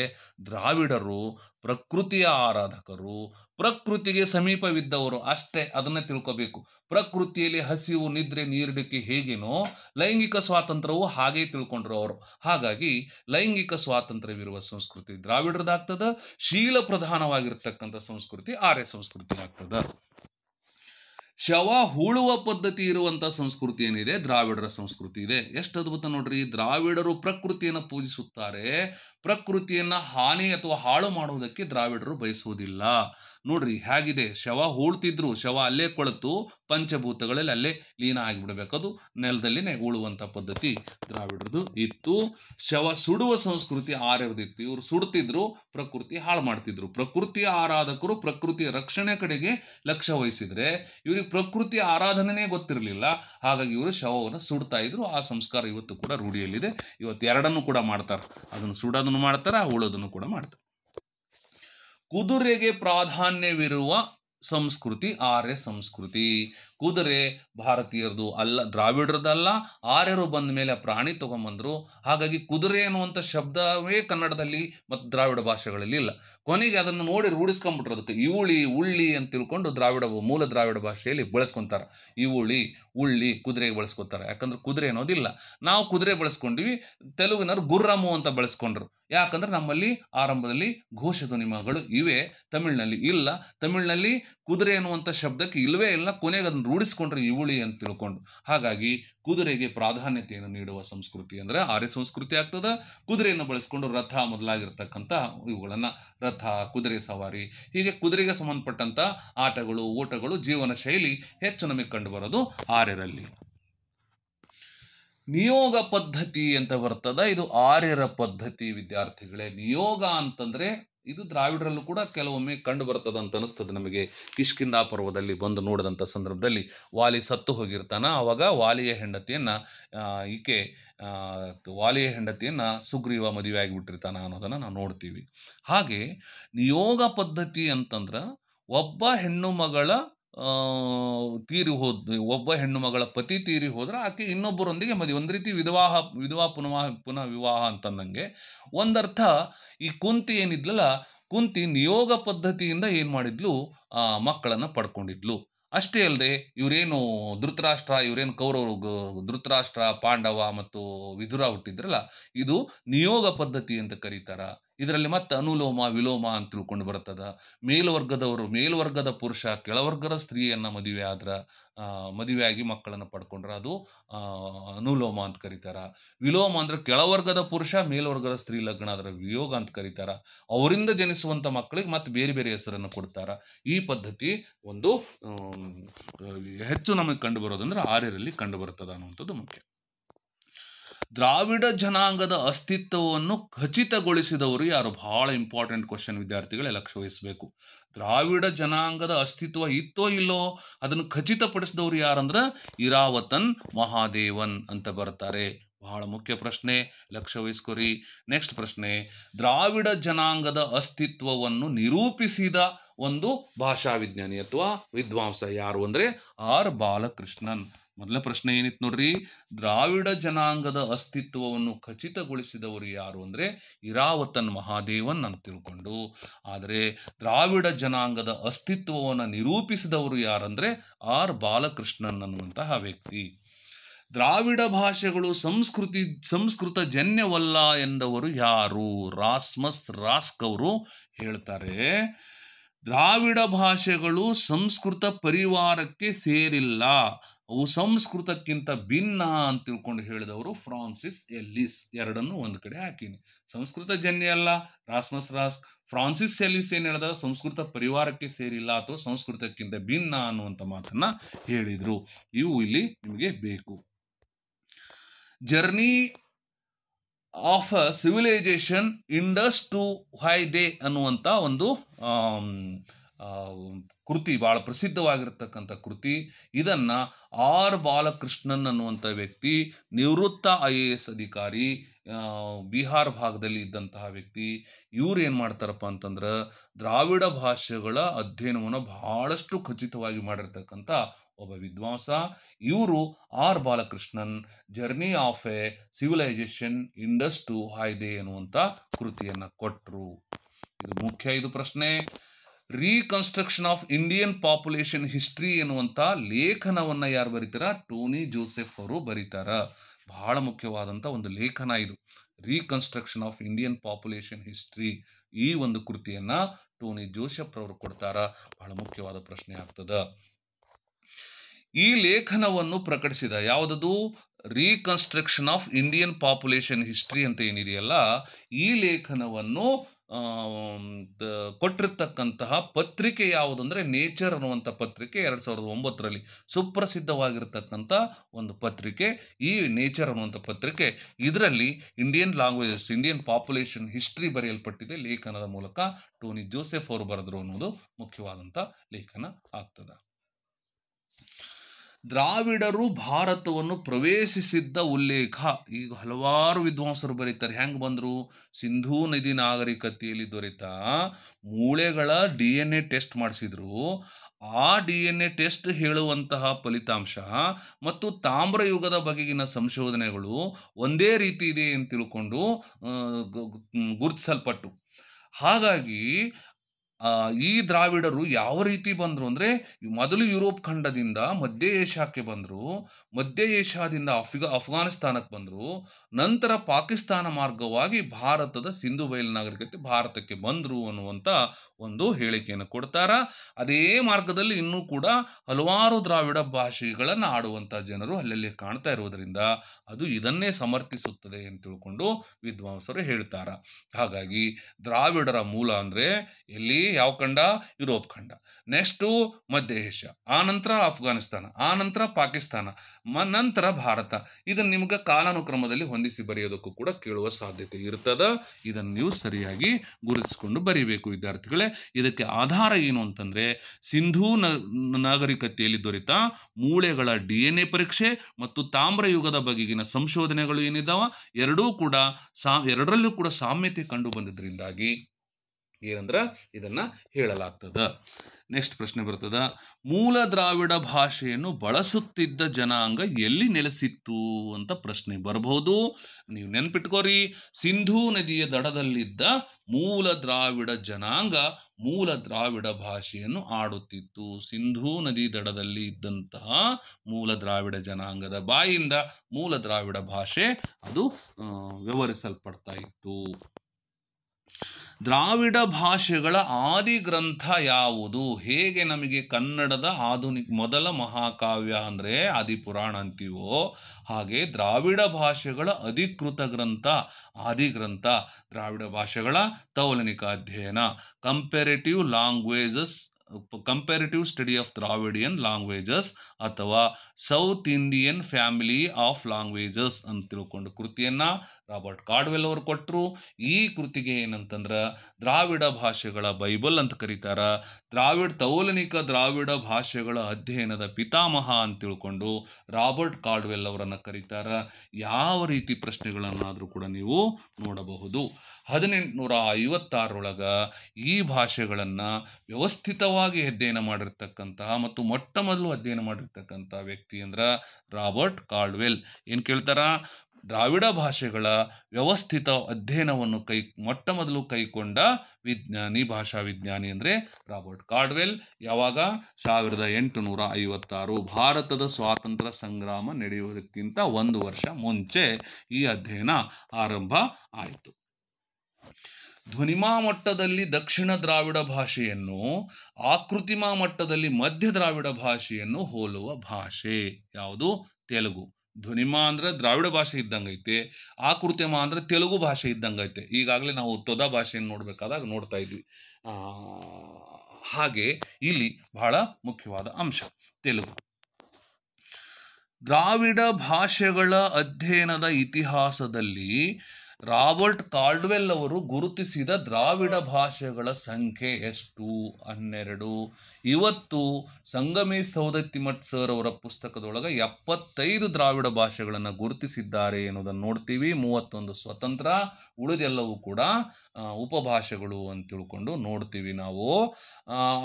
ದ್ರಾವಿಡರು ಪ್ರಕೃತಿಯ ಆರಾಧಕರು ಪ್ರಕೃತಿಗೆ ಸಮೀಪವಿದ್ದವರು ಅಷ್ಟೇ ಅದನ್ನ ತಿಳ್ಕೋಬೇಕು ಪ್ರಕೃತಿಯಲ್ಲಿ ಹಸಿವು ನಿದ್ರೆ ನೀರಿಡಿಕೆ ಹೇಗೇನೋ ಲೈಂಗಿಕ ಸ್ವಾತಂತ್ರ್ಯವು ಹಾಗೇ ತಿಳ್ಕೊಂಡ್ರು ಅವರು ಹಾಗಾಗಿ ಲೈಂಗಿಕ ಸ್ವಾತಂತ್ರ್ಯವಿರುವ ಆಗಿರುವ ಸಂಸ್ಕೃತಿ ದ್ರಾವಿಡರದಾಗ್ತದ ಶೀಲ ಪ್ರಧಾನವಾಗಿರ್ತಕ್ಕಂಥ ಸಂಸ್ಕೃತಿ ಆರ್ಯ ಸಂಸ್ಕೃತಿ ಆಗ್ತದ ಶವ ಹೂಳುವ ಪದ್ಧತಿ ಇರುವಂತಹ ಸಂಸ್ಕೃತಿ ಏನಿದೆ ದ್ರಾವಿಡರ ಸಂಸ್ಕೃತಿ ಇದೆ ಎಷ್ಟು ಅದ್ಭುತ ನೋಡ್ರಿ ದ್ರಾವಿಡರು ಪ್ರಕೃತಿಯನ್ನು ಪೂಜಿಸುತ್ತಾರೆ ಪ್ರಕೃತಿಯನ್ನು ಹಾನಿ ಅಥವಾ ಹಾಳು ಮಾಡುವುದಕ್ಕೆ ದ್ರಾವಿಡರು ಬಯಸುವುದಿಲ್ಲ ನೋಡ್ರಿ ಹೇಗಿದೆ ಶವ ಹೂಳ್ತಿದ್ರು ಶವ ಅಲ್ಲೇ ಕೊಳತು ಪಂಚಭೂತಗಳಲ್ಲಿ ಅಲ್ಲೇ ಲೀನ ಅದು ನೆಲದಲ್ಲಿನೇ ಉಳುವಂಥ ಪದ್ಧತಿ ದ್ರಾವಿಡರದು ಇತ್ತು ಶವ ಸುಡುವ ಸಂಸ್ಕೃತಿ ಆರ್ಯರದಿತ್ತು ಇವರು ಸುಡ್ತಿದ್ರು ಪ್ರಕೃತಿ ಹಾಳು ಮಾಡ್ತಿದ್ರು ಪ್ರಕೃತಿಯ ಆರಾಧಕರು ಪ್ರಕೃತಿಯ ರಕ್ಷಣೆ ಕಡೆಗೆ ಲಕ್ಷ್ಯ ವಹಿಸಿದರೆ ಇವರಿಗೆ ಪ್ರಕೃತಿ ಆರಾಧನೆನೇ ಗೊತ್ತಿರಲಿಲ್ಲ ಹಾಗಾಗಿ ಇವರು ಶವವನ್ನು ಸುಡ್ತಾ ಇದ್ರು ಆ ಸಂಸ್ಕಾರ ಇವತ್ತು ಕೂಡ ರೂಢಿಯಲ್ಲಿದೆ ಇವತ್ತು ಎರಡನ್ನು ಕೂಡ ಮಾಡ್ತಾರೆ ಅದನ್ನು ಸುಡೋದು ಮಾಡ್ತಾರ ಮಾಡ್ತಾರೆ ಆ ಉಳೋದನ್ನು ಕೂಡ ಮಾಡ್ತಾರೆ ಕುದುರೆಗೆ ಪ್ರಾಧಾನ್ಯವಿರುವ ಸಂಸ್ಕೃತಿ ಆರ್ಯ ಸಂಸ್ಕೃತಿ ಕುದುರೆ ಭಾರತೀಯರದು ಅಲ್ಲ ದ್ರಾವಿಡರದಲ್ಲ ಆರ್ಯರು ಬಂದ ಮೇಲೆ ಪ್ರಾಣಿ ತೊಗೊಂಬಂದರು ಹಾಗಾಗಿ ಕುದುರೆ ಅನ್ನುವಂಥ ಶಬ್ದವೇ ಕನ್ನಡದಲ್ಲಿ ಮತ್ತು ದ್ರಾವಿಡ ಭಾಷೆಗಳಲ್ಲಿ ಇಲ್ಲ ಕೊನೆಗೆ ಅದನ್ನು ನೋಡಿ ರೂಢಿಸ್ಕೊಂಬಿಟ್ರು ಅದಕ್ಕೆ ಇವುಳಿ ಉಳ್ಳಿ ಅಂತ ತಿಳ್ಕೊಂಡು ದ್ರಾವಿಡ ಮೂಲ ದ್ರಾವಿಡ ಭಾಷೆಯಲ್ಲಿ ಬಳಸ್ಕೊತಾರೆ ಇವುಳಿ ಉಳ್ಳಿ ಕುದುರೆಗೆ ಬಳಸ್ಕೊತಾರೆ ಯಾಕಂದ್ರೆ ಕುದುರೆ ಅನ್ನೋದಿಲ್ಲ ನಾವು ಕುದುರೆ ಬಳಸ್ಕೊಂಡಿವಿ ತೆಲುಗಿನವರು ಗುರ್ರಮು ಅಂತ ಬಳಸ್ಕೊಂಡ್ರು ಯಾಕಂದ್ರೆ ನಮ್ಮಲ್ಲಿ ಆರಂಭದಲ್ಲಿ ಘೋಷ ಧ್ವನಿಮಗಳು ಇವೆ ತಮಿಳಿನಲ್ಲಿ ಇಲ್ಲ ತಮಿಳಿನಲ್ಲಿ ಕುದುರೆ ಅನ್ನುವಂಥ ಶಬ್ದಕ್ಕೆ ಇಲ್ಲವೇ ಇಲ್ಲ ಕೊನೆಗೆ ಅದನ್ನು ರೂಢಿಸ್ಕೊಂಡ್ರೆ ಇವಳಿ ಅಂತ ತಿಳ್ಕೊಂಡು ಹಾಗಾಗಿ ಕುದುರೆಗೆ ಪ್ರಾಧಾನ್ಯತೆಯನ್ನು ನೀಡುವ ಸಂಸ್ಕೃತಿ ಅಂದರೆ ಆರ್ಯ ಸಂಸ್ಕೃತಿ ಆಗ್ತದೆ ಕುದುರೆಯನ್ನು ಬಳಸ್ಕೊಂಡು ರಥ ಮೊದಲಾಗಿರ್ತಕ್ಕಂಥ ಇವುಗಳನ್ನು ರಥ ಕುದುರೆ ಸವಾರಿ ಹೀಗೆ ಕುದುರೆಗೆ ಸಂಬಂಧಪಟ್ಟಂಥ ಆಟಗಳು ಓಟಗಳು ಜೀವನ ಶೈಲಿ ಹೆಚ್ಚು ನಮಗೆ ಕಂಡುಬರೋದು ಆರ್ಯರಲ್ಲಿ ನಿಯೋಗ ಪದ್ಧತಿ ಅಂತ ಬರ್ತದ ಇದು ಆರ್ಯರ ಪದ್ಧತಿ ವಿದ್ಯಾರ್ಥಿಗಳೇ ನಿಯೋಗ ಅಂತಂದರೆ ಇದು ದ್ರಾವಿಡರಲ್ಲೂ ಕೂಡ ಕೆಲವೊಮ್ಮೆ ಕಂಡು ಬರ್ತದೆ ಅಂತ ಅನಿಸ್ತದೆ ನಮಗೆ ಕಿಷ್ಕಿಂದ ಪರ್ವದಲ್ಲಿ ಬಂದು ನೋಡಿದಂಥ ಸಂದರ್ಭದಲ್ಲಿ ವಾಲಿ ಸತ್ತು ಹೋಗಿರ್ತಾನೆ ಆವಾಗ ವಾಲಿಯ ಹೆಂಡತಿಯನ್ನು ಈಕೆ ವಾಲಿಯ ಹೆಂಡತಿಯನ್ನು ಸುಗ್ರೀವ ಮದುವೆ ಆಗಿಬಿಟ್ಟಿರ್ತಾನೆ ಅನ್ನೋದನ್ನು ನಾವು ನೋಡ್ತೀವಿ ಹಾಗೆ ನಿಯೋಗ ಪದ್ಧತಿ ಅಂತಂದ್ರೆ ಒಬ್ಬ ಹೆಣ್ಣು ಮಗಳ ತೀರಿ ಹೋದ ಒಬ್ಬ ಹೆಣ್ಣು ಮಗಳ ಪತಿ ತೀರಿ ಹೋದ್ರೆ ಆಕೆ ಇನ್ನೊಬ್ಬರೊಂದಿಗೆ ಮದುವೆ ಒಂದು ರೀತಿ ವಿಧವಾಹ ವಿಧವಾ ಪುನಃ ಪುನಃ ವಿವಾಹ ಅಂತಂದಂಗೆ ಒಂದರ್ಥ ಈ ಕುಂತಿ ಏನಿದ್ಲಲ್ಲ ಕುಂತಿ ನಿಯೋಗ ಪದ್ಧತಿಯಿಂದ ಏನು ಮಾಡಿದ್ಲು ಮಕ್ಕಳನ್ನು ಪಡ್ಕೊಂಡಿದ್ಲು ಅಷ್ಟೇ ಅಲ್ಲದೆ ಇವರೇನು ಧೃತರಾಷ್ಟ್ರ ಇವರೇನು ಕೌರವ ಧೃತರಾಷ್ಟ್ರ ಪಾಂಡವ ಮತ್ತು ವಿಧುರ ಹುಟ್ಟಿದ್ರಲ್ಲ ಇದು ನಿಯೋಗ ಪದ್ಧತಿ ಅಂತ ಕರೀತಾರ ಇದರಲ್ಲಿ ಮತ್ತೆ ಅನುಲೋಮ ವಿಲೋಮ ಅಂತ ತಿಳ್ಕೊಂಡು ಬರ್ತದ ಮೇಲ್ವರ್ಗದವರು ಮೇಲ್ವರ್ಗದ ಪುರುಷ ಕೆಳವರ್ಗದ ಸ್ತ್ರೀಯನ್ನು ಮದುವೆ ಆದ್ರೆ ಮದುವೆಯಾಗಿ ಮಕ್ಕಳನ್ನು ಪಡ್ಕೊಂಡ್ರೆ ಅದು ಅನುಲೋಮ ಅಂತ ಕರೀತಾರ ವಿಲೋಮ ಅಂದ್ರೆ ಕೆಳವರ್ಗದ ಪುರುಷ ಮೇಲ್ವರ್ಗದ ಸ್ತ್ರೀ ಲಗ್ನ ಅದರ ವಿಯೋಗ ಅಂತ ಕರೀತಾರ ಅವರಿಂದ ಜನಿಸುವಂಥ ಮಕ್ಕಳಿಗೆ ಮತ್ತೆ ಬೇರೆ ಬೇರೆ ಹೆಸರನ್ನು ಕೊಡ್ತಾರ ಈ ಪದ್ಧತಿ ಒಂದು ಹೆಚ್ಚು ನಮಗೆ ಕಂಡು ಬರೋದಂದ್ರೆ ಆರ್ಯರಲ್ಲಿ ಕಂಡು ಬರ್ತದ ಅನ್ನುವಂಥದ್ದು ಮುಖ್ಯ ದ್ರಾವಿಡ ಜನಾಂಗದ ಅಸ್ತಿತ್ವವನ್ನು ಖಚಿತಗೊಳಿಸಿದವರು ಯಾರು ಬಹಳ ಇಂಪಾರ್ಟೆಂಟ್ ಕ್ವಶನ್ ವಿದ್ಯಾರ್ಥಿಗಳೇ ಲಕ್ಷ್ಯ ವಹಿಸಬೇಕು ದ್ರಾವಿಡ ಜನಾಂಗದ ಅಸ್ತಿತ್ವ ಇತ್ತೋ ಇಲ್ಲೋ ಅದನ್ನು ಖಚಿತಪಡಿಸಿದವರು ಯಾರಂದ್ರೆ ಇರಾವತನ್ ಮಹಾದೇವನ್ ಅಂತ ಬರ್ತಾರೆ ಬಹಳ ಮುಖ್ಯ ಪ್ರಶ್ನೆ ಲಕ್ಷ್ಯ ವಹಿಸ್ಕೊರಿ ನೆಕ್ಸ್ಟ್ ಪ್ರಶ್ನೆ ದ್ರಾವಿಡ ಜನಾಂಗದ ಅಸ್ತಿತ್ವವನ್ನು ನಿರೂಪಿಸಿದ ಒಂದು ಭಾಷಾ ವಿಜ್ಞಾನಿ ಅಥವಾ ವಿದ್ವಾಂಸ ಯಾರು ಅಂದರೆ ಆರ್ ಬಾಲಕೃಷ್ಣನ್ ಮೊದಲ ಪ್ರಶ್ನೆ ಏನಿತ್ತು ನೋಡ್ರಿ ದ್ರಾವಿಡ ಜನಾಂಗದ ಅಸ್ತಿತ್ವವನ್ನು ಖಚಿತಗೊಳಿಸಿದವರು ಯಾರು ಅಂದರೆ ಇರಾವತನ್ ಮಹಾದೇವನ್ ಅಂತ ತಿಳ್ಕೊಂಡು ಆದರೆ ದ್ರಾವಿಡ ಜನಾಂಗದ ಅಸ್ತಿತ್ವವನ್ನು ನಿರೂಪಿಸಿದವರು ಯಾರಂದರೆ ಆರ್ ಬಾಲಕೃಷ್ಣನ್ ಅನ್ನುವಂತಹ ವ್ಯಕ್ತಿ ದ್ರಾವಿಡ ಭಾಷೆಗಳು ಸಂಸ್ಕೃತಿ ಸಂಸ್ಕೃತ ಜನ್ಯವಲ್ಲ ಎಂದವರು ಯಾರು ರಾಸ್ಮಸ್ ರಾಸ್ಕ್ ಅವರು ಹೇಳ್ತಾರೆ ದ್ರಾವಿಡ ಭಾಷೆಗಳು ಸಂಸ್ಕೃತ ಪರಿವಾರಕ್ಕೆ ಸೇರಿಲ್ಲ ಅವು ಸಂಸ್ಕೃತಕ್ಕಿಂತ ಭಿನ್ನ ಅಂತ ತಿಳ್ಕೊಂಡು ಹೇಳಿದವರು ಫ್ರಾನ್ಸಿಸ್ ಎಲ್ಲಿಸ್ ಎರಡನ್ನು ಒಂದು ಕಡೆ ಹಾಕೀನಿ ಸಂಸ್ಕೃತ ಜನ್ಯ ಅಲ್ಲ ರಾಸ್ಮಸ್ ರಾಸ್ ಫ್ರಾನ್ಸಿಸ್ ಎಲ್ಲಿಸ್ ಏನು ಹೇಳ್ದ ಸಂಸ್ಕೃತ ಪರಿವಾರಕ್ಕೆ ಸೇರಿಲ್ಲ ಅಥವಾ ಸಂಸ್ಕೃತಕ್ಕಿಂತ ಭಿನ್ನ ಅನ್ನುವಂಥ ಮಾತನ್ನ ಹೇಳಿದರು ಇವು ಇಲ್ಲಿ ನಿಮಗೆ ಬೇಕು journey of civilisation Indus to ಹೈ ದೇ ಅನ್ನುವಂಥ ಒಂದು ಕೃತಿ ಭಾಳ ಪ್ರಸಿದ್ಧವಾಗಿರ್ತಕ್ಕಂಥ ಕೃತಿ ಇದನ್ನು ಆರ್ ಬಾಲಕೃಷ್ಣನ್ ಅನ್ನುವಂಥ ವ್ಯಕ್ತಿ ನಿವೃತ್ತ ಐ ಎ ಎಸ್ ಅಧಿಕಾರಿ ಬಿಹಾರ ಭಾಗದಲ್ಲಿ ಇದ್ದಂತಹ ವ್ಯಕ್ತಿ ಇವ್ರು ಏನು ಮಾಡ್ತಾರಪ್ಪ ಅಂತಂದ್ರೆ ದ್ರಾವಿಡ ಭಾಷೆಗಳ ಅಧ್ಯಯನವನ್ನು ಬಹಳಷ್ಟು ಖಚಿತವಾಗಿ ಮಾಡಿರ್ತಕ್ಕಂಥ ಒಬ್ಬ ವಿದ್ವಾಂಸ ಇವರು R Balakrishnan journey of a civilisation Indus to ಹಾಯ್ದೆ ಎನ್ನುವಂಥ ಕೃತಿಯನ್ನು ಕೊಟ್ಟರು ಇದು ಮುಖ್ಯ ಇದು ಪ್ರಶ್ನೆ reconstruction of Indian population history ಎನ್ನುವಂಥ ಲೇಖನವನ್ನು ಯಾರು ಬರೀತಾರ ಟೋನಿ ಜೋಸೆಫ್ ಅವರು ಬರೀತಾರ ಬಹಳ ಮುಖ್ಯವಾದಂಥ ಒಂದು ಲೇಖನ ಇದು reconstruction of Indian population history ಈ ಒಂದು ಕೃತಿಯನ್ನು ಟೋನಿ ಜೋಸೆಫ್ ಅವರು ಕೊಡ್ತಾರ ಬಹಳ ಮುಖ್ಯವಾದ ಪ್ರಶ್ನೆ ಆಗ್ತದ ಈ ಲೇಖನವನ್ನು ಪ್ರಕಟಿಸಿದ ಯಾವುದದು reconstruction of Indian population history ಅಂತ ಏನಿದೆಯಲ್ಲ ಈ ಲೇಖನವನ್ನು ಕೊಟ್ಟಿರ್ತಕ್ಕಂತಹ ಪತ್ರಿಕೆ ಯಾವುದಂದರೆ ನೇಚರ್ ಅನ್ನುವಂಥ ಪತ್ರಿಕೆ ಎರಡು ಸಾವಿರದ ಒಂಬತ್ತರಲ್ಲಿ ಸುಪ್ರಸಿದ್ಧವಾಗಿರ್ತಕ್ಕಂಥ ಒಂದು ಪತ್ರಿಕೆ ಈ ನೇಚರ್ ಅನ್ನುವಂಥ ಪತ್ರಿಕೆ ಇದರಲ್ಲಿ Indian languages Indian population history ಬರೆಯಲ್ಪಟ್ಟಿದೆ ಲೇಖನದ ಮೂಲಕ ಟೋನಿ ಜೋಸೆಫ್ ಅವರು ಬರೆದರು ಅನ್ನೋದು ಮುಖ್ಯವಾದಂಥ ಲೇಖನ ಆಗ್ತದೆ ದ್ರಾವಿಡರು ಭಾರತವನ್ನು ಪ್ರವೇಶಿಸಿದ್ದ ಉಲ್ಲೇಖ ಈಗ ಹಲವಾರು ವಿದ್ವಾಂಸರು ಬರೀತಾರೆ ಹೆಂಗೆ ಬಂದರು ಸಿಂಧೂ ನದಿ ನಾಗರಿಕತೆಯಲ್ಲಿ ದೊರೆತ ಮೂಳೆಗಳ ಡಿ ಎನ್ ಎ ಟೆಸ್ಟ್ ಮಾಡಿಸಿದ್ರು ಆ ಡಿ ಎನ್ ಎ ಟೆಸ್ಟ್ ಹೇಳುವಂತಹ ಫಲಿತಾಂಶ ಮತ್ತು ತಾಮ್ರಯುಗದ ಬಗೆಗಿನ ಸಂಶೋಧನೆಗಳು ಒಂದೇ ರೀತಿ ಇದೆ ಅಂತ ತಿಳ್ಕೊಂಡು ಗುರುತಿಸಲ್ಪಟ್ಟು ಹಾಗಾಗಿ ಈ ದ್ರಾವಿಡರು ಯಾವ ರೀತಿ ಬಂದರು ಅಂದರೆ ಮೊದಲು ಯುರೋಪ್ ಖಂಡದಿಂದ ಮಧ್ಯ ಏಷ್ಯಾಕ್ಕೆ ಬಂದರು ಮಧ್ಯ ಏಷ್ಯಾದಿಂದ ಅಫ್ಗ ಅಫ್ಘಾನಿಸ್ತಾನಕ್ಕೆ ಬಂದರು ನಂತರ ಪಾಕಿಸ್ತಾನ ಮಾರ್ಗವಾಗಿ ಭಾರತದ ಸಿಂಧು ಬಯಲು ನಾಗರಿಕತೆ ಭಾರತಕ್ಕೆ ಬಂದರು ಅನ್ನುವಂಥ ಒಂದು ಹೇಳಿಕೆಯನ್ನು ಕೊಡ್ತಾರ ಅದೇ ಮಾರ್ಗದಲ್ಲಿ ಇನ್ನೂ ಕೂಡ ಹಲವಾರು ದ್ರಾವಿಡ ಭಾಷೆಗಳನ್ನು ಆಡುವಂಥ ಜನರು ಅಲ್ಲಲ್ಲಿ ಕಾಣ್ತಾ ಇರೋದರಿಂದ ಅದು ಇದನ್ನೇ ಸಮರ್ಥಿಸುತ್ತದೆ ಅಂತ ತಿಳ್ಕೊಂಡು ವಿದ್ವಾಂಸರು ಹೇಳ್ತಾರ ಹಾಗಾಗಿ ದ್ರಾವಿಡರ ಮೂಲ ಅಂದರೆ ಎಲ್ಲಿ ಯಾವ ಖಂಡ ಯುರೋಪ್ ಖಂಡ ನೆಕ್ಸ್ಟು ಮಧ್ಯ ಏಷ್ಯಾ ಆನಂತರ ಆಫ್ಘಾನಿಸ್ತಾನ ಆನಂತರ ಪಾಕಿಸ್ತಾನ ಮ ನಂತರ ಭಾರತ ಇದನ್ನು ನಿಮ್ಗೆ ಕಾಲಾನುಕ್ರಮದಲ್ಲಿ ಹೊಂದಿಸಿ ಬರೆಯೋದಕ್ಕೂ ಕೂಡ ಕೇಳುವ ಸಾಧ್ಯತೆ ಇರ್ತದ ಇದನ್ನು ನೀವು ಸರಿಯಾಗಿ ಗುರುತಿಸಿಕೊಂಡು ಬರೀಬೇಕು ವಿದ್ಯಾರ್ಥಿಗಳೇ ಇದಕ್ಕೆ ಆಧಾರ ಏನು ಅಂತಂದರೆ ಸಿಂಧೂ ನಾಗರಿಕತೆಯಲ್ಲಿ ದೊರೆತ ಮೂಳೆಗಳ ಡಿ ಎನ್ ಎ ಪರೀಕ್ಷೆ ಮತ್ತು ತಾಮ್ರ ಯುಗದ ಬಗೆಗಿನ ಸಂಶೋಧನೆಗಳು ಏನಿದ್ದಾವೆ ಎರಡೂ ಕೂಡ ಸಾ ಎರಡರಲ್ಲೂ ಕೂಡ ಸಾಮ್ಯತೆ ಕಂಡು ಬಂದಿದ್ದರಿಂದಾಗಿ ಏನಂದ್ರೆ ಇದನ್ನ ಹೇಳಲಾಗ್ತದ ನೆಕ್ಸ್ಟ್ ಪ್ರಶ್ನೆ ಬರ್ತದ ಮೂಲ ದ್ರಾವಿಡ ಭಾಷೆಯನ್ನು ಬಳಸುತ್ತಿದ್ದ ಜನಾಂಗ ಎಲ್ಲಿ ನೆಲೆಸಿತ್ತು ಅಂತ ಪ್ರಶ್ನೆ ಬರಬಹುದು ನೀವು ನೆನ್ಪಿಟ್ಕೋರಿ ಸಿಂಧೂ ನದಿಯ ದಡದಲ್ಲಿದ್ದ ಮೂಲ ದ್ರಾವಿಡ ಜನಾಂಗ ಮೂಲ ದ್ರಾವಿಡ ಭಾಷೆಯನ್ನು ಆಡುತ್ತಿತ್ತು ಸಿಂಧೂ ನದಿ ದಡದಲ್ಲಿ ಇದ್ದಂತಹ ಮೂಲ ದ್ರಾವಿಡ ಜನಾಂಗದ ಬಾಯಿಂದ ಮೂಲ ದ್ರಾವಿಡ ಭಾಷೆ ಅದು ವಿವರಿಸಲ್ಪಡ್ತಾ ಇತ್ತು ದ್ರಾವಿಡ ಭಾಷೆಗಳ ಆದಿ ಗ್ರಂಥ ಯಾವುದು ಹೇಗೆ ನಮಗೆ ಕನ್ನಡದ ಆಧುನಿಕ ಮೊದಲ ಮಹಾಕಾವ್ಯ ಅಂದರೆ ಆದಿಪುರಾಣ ಅಂತೀವೋ ಹಾಗೆ ದ್ರಾವಿಡ ಭಾಷೆಗಳ ಅಧಿಕೃತ ಗ್ರಂಥ ಆದಿ ಗ್ರಂಥ ದ್ರಾವಿಡ ಭಾಷೆಗಳ ತೌಲನಿಕ ಅಧ್ಯಯನ comparative languages comparative study of Dravidian languages ಅಥವಾ south Indian family of languages ಅಂತ ತಿಳ್ಕೊಂಡು ಕೃತಿಯನ್ನು ರಾಬರ್ಟ್ ಕಾಡ್ವೆಲ್ ಅವರು ಕೊಟ್ಟರು ಈ ಕೃತಿಗೆ ಏನಂತಂದ್ರೆ ದ್ರಾವಿಡ ಭಾಷೆಗಳ ಬೈಬಲ್ ಅಂತ ಕರೀತಾರ ದ್ರಾವಿಡ್ ತೌಲನಿಕ ದ್ರಾವಿಡ ಭಾಷೆಗಳ ಅಧ್ಯಯನದ ಪಿತಾಮಹ ಅಂತ ತಿಳ್ಕೊಂಡು ರಾಬರ್ಟ್ ಕಾರ್ಡ್ವೆಲ್ ಅವರನ್ನು ಕರೀತಾರ ಯಾವ ರೀತಿ ಪ್ರಶ್ನೆಗಳನ್ನಾದರೂ ಕೂಡ ನೀವು ನೋಡಬಹುದು ಹದಿನೆಂಟುನೂರ ಐವತ್ತಾರರೊಳಗ ಈ ಭಾಷೆಗಳನ್ನು ವ್ಯವಸ್ಥಿತವಾಗಿ ಅಧ್ಯಯನ ಮಾಡಿರ್ತಕ್ಕಂತಹ ಮತ್ತು ಮೊಟ್ಟ ಮೊದಲು ಅಧ್ಯಯನ ಮಾಡಿರ್ತಕ್ಕಂಥ ವ್ಯಕ್ತಿ ಅಂದ್ರೆ ರಾಬರ್ಟ್ ಕಾರ್ಡ್ವೆಲ್ ಏನು ಕೇಳ್ತಾರ ದ್ರಾವಿಡ ಭಾಷೆಗಳ ವ್ಯವಸ್ಥಿತ ಅಧ್ಯಯನವನ್ನು ಕೈ ಮೊಟ್ಟ ಮೊದಲು ಕೈಕೊಂಡ ವಿಜ್ಞಾನಿ ಭಾಷಾ ವಿಜ್ಞಾನಿ ಅಂದರೆ ರಾಬರ್ಟ್ ಕಾರ್ಡ್ವೆಲ್ ಯಾವಾಗ ಸಾವಿರದ ಎಂಟುನೂರ ಐವತ್ತಾರು ಭಾರತದ ಸ್ವಾತಂತ್ರ್ಯ ಸಂಗ್ರಾಮ ನಡೆಯುವುದಕ್ಕಿಂತ ಒಂದು ವರ್ಷ ಮುಂಚೆ ಈ ಅಧ್ಯಯನ ಆರಂಭ ಆಯಿತು ಧ್ವನಿಮಾ ಮಟ್ಟದಲ್ಲಿ ದಕ್ಷಿಣ ದ್ರಾವಿಡ ಭಾಷೆಯನ್ನು ಆಕೃತಿಮಾ ಮಟ್ಟದಲ್ಲಿ ಮಧ್ಯ ದ್ರಾವಿಡ ಭಾಷೆಯನ್ನು ಹೋಲುವ ಭಾಷೆ ಯಾವುದು ತೆಲುಗು ಧ್ವನಿಮಾ ಅಂದರೆ ದ್ರಾವಿಡ ಭಾಷೆ ಇದ್ದಂಗೈತೆ ಆಕೃತಿಮ ಅಂದರೆ ತೆಲುಗು ಭಾಷೆ ಇದ್ದಂಗೈತೆ ಈಗಾಗಲೇ ನಾವು ತೊದ ಭಾಷೆಯನ್ನು ನೋಡಬೇಕಾದಾಗ ನೋಡ್ತಾ ಇದ್ವಿ ಹಾಗೆ ಇಲ್ಲಿ ಬಹಳ ಮುಖ್ಯವಾದ ಅಂಶ ತೆಲುಗು ದ್ರಾವಿಡ ಭಾಷೆಗಳ ಅಧ್ಯಯನದ ಇತಿಹಾಸದಲ್ಲಿ ರಾಬರ್ಟ್ ಕಾಲ್ಡ್ವೆಲ್ ಅವರು ಗುರುತಿಸಿದ ದ್ರಾವಿಡ ಭಾಷೆಗಳ ಸಂಖ್ಯೆ ಎಷ್ಟು ಹನ್ನೆರಡು ಇವತ್ತು ಸಂಗಮಿ ಸೌದತ್ತಿಮಠ್ ಸರ್ ಅವರ ಪುಸ್ತಕದೊಳಗೆ ಎಪ್ಪತ್ತೈದು ದ್ರಾವಿಡ ಭಾಷೆಗಳನ್ನು ಗುರುತಿಸಿದ್ದಾರೆ ಎನ್ನುವುದನ್ನು ನೋಡ್ತೀವಿ ಮೂವತ್ತೊಂದು ಸ್ವತಂತ್ರ ಉಳಿದೆಲ್ಲವೂ ಕೂಡ ಉಪಭಾಷೆಗಳು ಅಂತ ತಿಳ್ಕೊಂಡು ನೋಡ್ತೀವಿ ನಾವು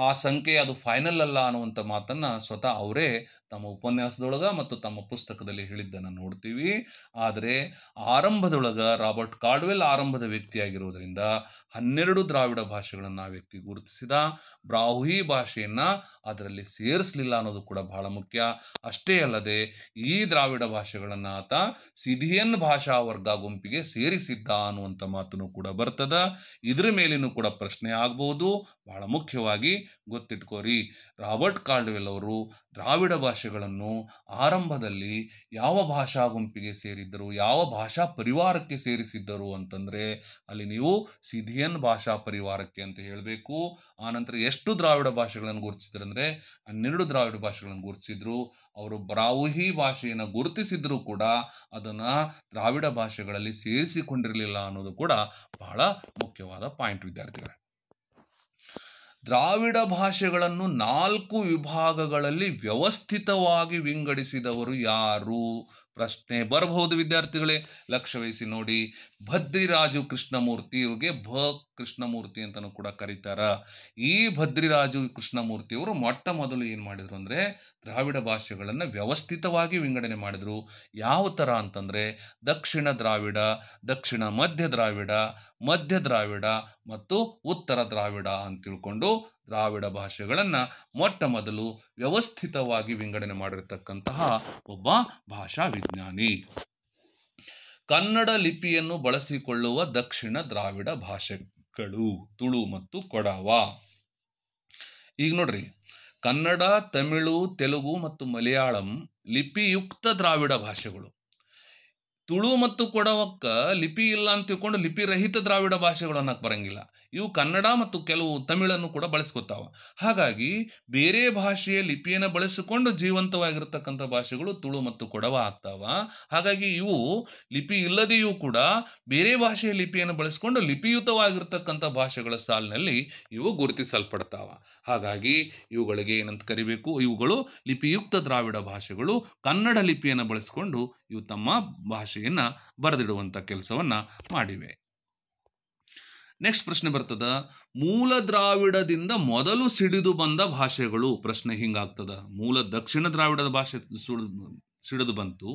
ಆ ಸಂಖ್ಯೆ ಅದು ಫೈನಲ್ ಅಲ್ಲ ಅನ್ನುವಂಥ ಮಾತನ್ನು ಸ್ವತಃ ಅವರೇ ತಮ್ಮ ಉಪನ್ಯಾಸದೊಳಗ ಮತ್ತು ತಮ್ಮ ಪುಸ್ತಕದಲ್ಲಿ ಹೇಳಿದ್ದನ್ನು ನೋಡ್ತೀವಿ ಆದರೆ ಆರಂಭದೊಳಗೆ ರಾಬರ್ಟ್ ಕಾರ್ಡ್ವೆಲ್ ಆರಂಭದ ವ್ಯಕ್ತಿಯಾಗಿರುವುದರಿಂದ ಹನ್ನೆರಡು ದ್ರಾವಿಡ ಭಾಷೆಗಳನ್ನು ಆ ವ್ಯಕ್ತಿ ಗುರುತಿಸಿದ ಬ್ರಾಹುಹಿ ಭಾಷೆ ಭಾಷೆಯನ್ನು ಅದರಲ್ಲಿ ಸೇರಿಸಲಿಲ್ಲ ಅನ್ನೋದು ಕೂಡ ಬಹಳ ಮುಖ್ಯ ಅಷ್ಟೇ ಅಲ್ಲದೆ ಈ ದ್ರಾವಿಡ ಭಾಷೆಗಳನ್ನು ಆತ ಸಿಧಿಯನ್ ಭಾಷಾ ವರ್ಗ ಗುಂಪಿಗೆ ಸೇರಿಸಿದ್ದ ಅನ್ನುವಂಥ ಮಾತನ್ನು ಕೂಡ ಬರ್ತದ ಇದ್ರ ಮೇಲಿನೂ ಕೂಡ ಪ್ರಶ್ನೆ ಆಗ್ಬೋದು ಬಹಳ ಮುಖ್ಯವಾಗಿ ಗೊತ್ತಿಟ್ಕೋರಿ ರಾಬರ್ಟ್ ಕಾಲ್ಡ್ವೆಲ್ ಅವರು ದ್ರಾವಿಡ ಭಾಷೆಗಳನ್ನು ಆರಂಭದಲ್ಲಿ ಯಾವ ಭಾಷಾ ಗುಂಪಿಗೆ ಸೇರಿದ್ದರು ಯಾವ ಭಾಷಾ ಪರಿವಾರಕ್ಕೆ ಸೇರಿಸಿದ್ದರು ಅಂತಂದರೆ ಅಲ್ಲಿ ನೀವು ಸಿಧಿಯನ್ ಭಾಷಾ ಪರಿವಾರಕ್ಕೆ ಅಂತ ಹೇಳಬೇಕು ಆನಂತರ ಎಷ್ಟು ದ್ರಾವಿಡ ಭಾಷೆಗಳನ್ನು ಗುರುತಿಸಿದ್ರು ಅಂದರೆ ಹನ್ನೆರಡು ದ್ರಾವಿಡ ಭಾಷೆಗಳನ್ನು ಗುರುತಿಸಿದ್ರು ಅವರು ಬ್ರಾವುಹಿ ಭಾಷೆಯನ್ನು ಗುರುತಿಸಿದ್ರು ಕೂಡ ಅದನ್ನು ದ್ರಾವಿಡ ಭಾಷೆಗಳಲ್ಲಿ ಸೇರಿಸಿಕೊಂಡಿರಲಿಲ್ಲ ಅನ್ನೋದು ಕೂಡ ಬಹಳ ಮುಖ್ಯವಾದ ಪಾಯಿಂಟ್ ವಿದ್ಯಾರ್ಥಿಗಳೇ ದ್ರಾವಿಡ ಭಾಷೆಗಳನ್ನು ನಾಲ್ಕು ವಿಭಾಗಗಳಲ್ಲಿ ವ್ಯವಸ್ಥಿತವಾಗಿ ವಿಂಗಡಿಸಿದವರು ಯಾರು ಪ್ರಶ್ನೆ ಬರಬಹುದು ವಿದ್ಯಾರ್ಥಿಗಳೇ ಲಕ್ಷವಹಿಸಿ ನೋಡಿ ಭದ್ರಿರಾಜು ಕೃಷ್ಣಮೂರ್ತಿ ಇವರಿಗೆ ಭ ಕೃಷ್ಣಮೂರ್ತಿ ಅಂತಲೂ ಕೂಡ ಕರೀತಾರ ಈ ಭದ್ರಿರಾಜು ಕೃಷ್ಣಮೂರ್ತಿಯವರು ಮೊಟ್ಟ ಮೊದಲು ಏನು ಮಾಡಿದರು ಅಂದರೆ ದ್ರಾವಿಡ ಭಾಷೆಗಳನ್ನು ವ್ಯವಸ್ಥಿತವಾಗಿ ವಿಂಗಡಣೆ ಮಾಡಿದರು ಯಾವ ಥರ ಅಂತಂದರೆ ದಕ್ಷಿಣ ದ್ರಾವಿಡ ದಕ್ಷಿಣ ಮಧ್ಯ ದ್ರಾವಿಡ ಮಧ್ಯ ದ್ರಾವಿಡ ಮತ್ತು ಉತ್ತರ ದ್ರಾವಿಡ ಅಂತ ತಿಳ್ಕೊಂಡು ದ್ರಾವಿಡ ಭಾಷೆಗಳನ್ನು ಮೊಟ್ಟ ಮೊದಲು ವ್ಯವಸ್ಥಿತವಾಗಿ ವಿಂಗಡಣೆ ಮಾಡಿರತಕ್ಕಂತಹ ಒಬ್ಬ ಭಾಷಾ ವಿಜ್ಞಾನಿ ಕನ್ನಡ ಲಿಪಿಯನ್ನು ಬಳಸಿಕೊಳ್ಳುವ ದಕ್ಷಿಣ ದ್ರಾವಿಡ ಭಾಷೆಗಳು ತುಳು ಮತ್ತು ಕೊಡವ ಈಗ ನೋಡ್ರಿ ಕನ್ನಡ ತಮಿಳು ತೆಲುಗು ಮತ್ತು ಮಲಯಾಳಂ ಲಿಪಿಯುಕ್ತ ದ್ರಾವಿಡ ಭಾಷೆಗಳು ತುಳು ಮತ್ತು ಕೊಡವಕ್ಕ ಲಿಪಿ ಇಲ್ಲ ಅಂತ ತಿಳ್ಕೊಂಡು ಲಿಪಿ ರಹಿತ ದ್ರಾವಿಡ ಭಾಷೆಗಳು ಅನ್ನಕ್ಕೆ ಬರಂಗಿಲ್ಲ ಇವು ಕನ್ನಡ ಮತ್ತು ಕೆಲವು ತಮಿಳನ್ನು ಕೂಡ ಬಳಸ್ಕೊತಾವ ಹಾಗಾಗಿ ಬೇರೆ ಭಾಷೆಯ ಲಿಪಿಯನ್ನು ಬಳಸಿಕೊಂಡು ಜೀವಂತವಾಗಿರ್ತಕ್ಕಂಥ ಭಾಷೆಗಳು ತುಳು ಮತ್ತು ಕೊಡವ ಆಗ್ತಾವ ಹಾಗಾಗಿ ಇವು ಲಿಪಿ ಇಲ್ಲದೆಯೂ ಕೂಡ ಬೇರೆ ಭಾಷೆಯ ಲಿಪಿಯನ್ನು ಬಳಸಿಕೊಂಡು ಲಿಪಿಯುತವಾಗಿರ್ತಕ್ಕಂಥ ಭಾಷೆಗಳ ಸಾಲಿನಲ್ಲಿ ಇವು ಗುರುತಿಸಲ್ಪಡ್ತಾವ ಹಾಗಾಗಿ ಇವುಗಳಿಗೆ ಏನಂತ ಕರಿಬೇಕು ಇವುಗಳು ಲಿಪಿಯುಕ್ತ ದ್ರಾವಿಡ ಭಾಷೆಗಳು ಕನ್ನಡ ಲಿಪಿಯನ್ನು ಬಳಸಿಕೊಂಡು ಇವು ತಮ್ಮ ಭಾಷೆಯನ್ನು ಬರೆದಿಡುವಂಥ ಕೆಲಸವನ್ನು ಮಾಡಿವೆ ನೆಕ್ಸ್ಟ್ ಪ್ರಶ್ನೆ ಬರ್ತದ ಮೂಲ ದ್ರಾವಿಡದಿಂದ ಮೊದಲು ಸಿಡಿದು ಬಂದ ಭಾಷೆಗಳು ಪ್ರಶ್ನೆ ಹಿಂಗಾಗ್ತದ ಮೂಲ ದಕ್ಷಿಣ ದ್ರಾವಿಡದ ಭಾಷೆ ಸಿಡಿದು ಬಂತು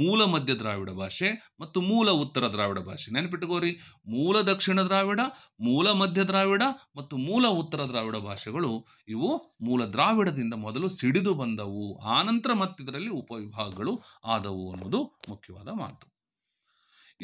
ಮೂಲ ಮಧ್ಯ ದ್ರಾವಿಡ ಭಾಷೆ ಮತ್ತು ಮೂಲ ಉತ್ತರ ದ್ರಾವಿಡ ಭಾಷೆ ನೆನಪಿಟ್ಟುಕೋರಿ ಮೂಲ ದಕ್ಷಿಣ ದ್ರಾವಿಡ ಮೂಲ ಮಧ್ಯ ದ್ರಾವಿಡ ಮತ್ತು ಮೂಲ ಉತ್ತರ ದ್ರಾವಿಡ ಭಾಷೆಗಳು ಇವು ಮೂಲ ದ್ರಾವಿಡದಿಂದ ಮೊದಲು ಸಿಡಿದು ಬಂದವು ಆನಂತರ ಮತ್ತಿದರಲ್ಲಿ ಉಪವಿಭಾಗಗಳು ಆದವು ಅನ್ನೋದು ಮುಖ್ಯವಾದ ಮಾತು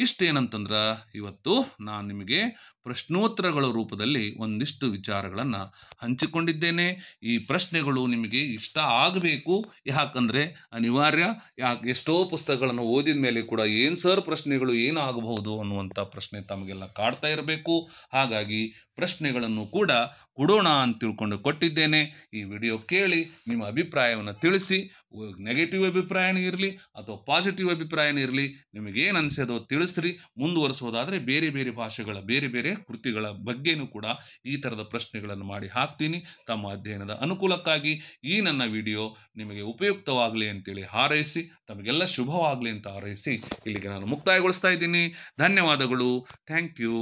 ಇಷ್ಟೇನಂತಂದ್ರೆ ಇವತ್ತು ನಾನು ನಿಮಗೆ ಪ್ರಶ್ನೋತ್ತರಗಳ ರೂಪದಲ್ಲಿ ಒಂದಿಷ್ಟು ವಿಚಾರಗಳನ್ನು ಹಂಚಿಕೊಂಡಿದ್ದೇನೆ ಈ ಪ್ರಶ್ನೆಗಳು ನಿಮಗೆ ಇಷ್ಟ ಆಗಬೇಕು ಯಾಕಂದರೆ ಅನಿವಾರ್ಯ ಯಾಕೆ ಎಷ್ಟೋ ಪುಸ್ತಕಗಳನ್ನು ಓದಿದ ಮೇಲೆ ಕೂಡ ಏನು ಸರ್ ಪ್ರಶ್ನೆಗಳು ಏನಾಗಬಹುದು ಅನ್ನುವಂಥ ಪ್ರಶ್ನೆ ತಮಗೆಲ್ಲ ಕಾಡ್ತಾ ಇರಬೇಕು ಹಾಗಾಗಿ ಪ್ರಶ್ನೆಗಳನ್ನು ಕೂಡ ಕೊಡೋಣ ಅಂತ ತಿಳ್ಕೊಂಡು ಕೊಟ್ಟಿದ್ದೇನೆ ಈ ವಿಡಿಯೋ ಕೇಳಿ ನಿಮ್ಮ ಅಭಿಪ್ರಾಯವನ್ನು ತಿಳಿಸಿ ನೆಗೆಟಿವ್ ಅಭಿಪ್ರಾಯನೇ ಇರಲಿ ಅಥವಾ ಪಾಸಿಟಿವ್ ಅಭಿಪ್ರಾಯನೇ ಇರಲಿ ನಿಮಗೇನು ಅನಿಸೋದೋ ತಿಳಿಸ್ರಿ ಮುಂದುವರಿಸೋದಾದರೆ ಬೇರೆ ಬೇರೆ ಭಾಷೆಗಳ ಬೇರೆ ಬೇರೆ ಕೃತಿಗಳ ಬಗ್ಗೆಯೂ ಕೂಡ ಈ ಥರದ ಪ್ರಶ್ನೆಗಳನ್ನು ಮಾಡಿ ಹಾಕ್ತೀನಿ ತಮ್ಮ ಅಧ್ಯಯನದ ಅನುಕೂಲಕ್ಕಾಗಿ ಈ ನನ್ನ ವಿಡಿಯೋ ನಿಮಗೆ ಉಪಯುಕ್ತವಾಗಲಿ ಅಂತೇಳಿ ಹಾರೈಸಿ ತಮಗೆಲ್ಲ ಶುಭವಾಗಲಿ ಅಂತ ಹಾರೈಸಿ ಇಲ್ಲಿಗೆ ನಾನು ಮುಕ್ತಾಯಗೊಳಿಸ್ತಾ ಇದ್ದೀನಿ ಧನ್ಯವಾದಗಳು ಥ್ಯಾಂಕ್ ಯು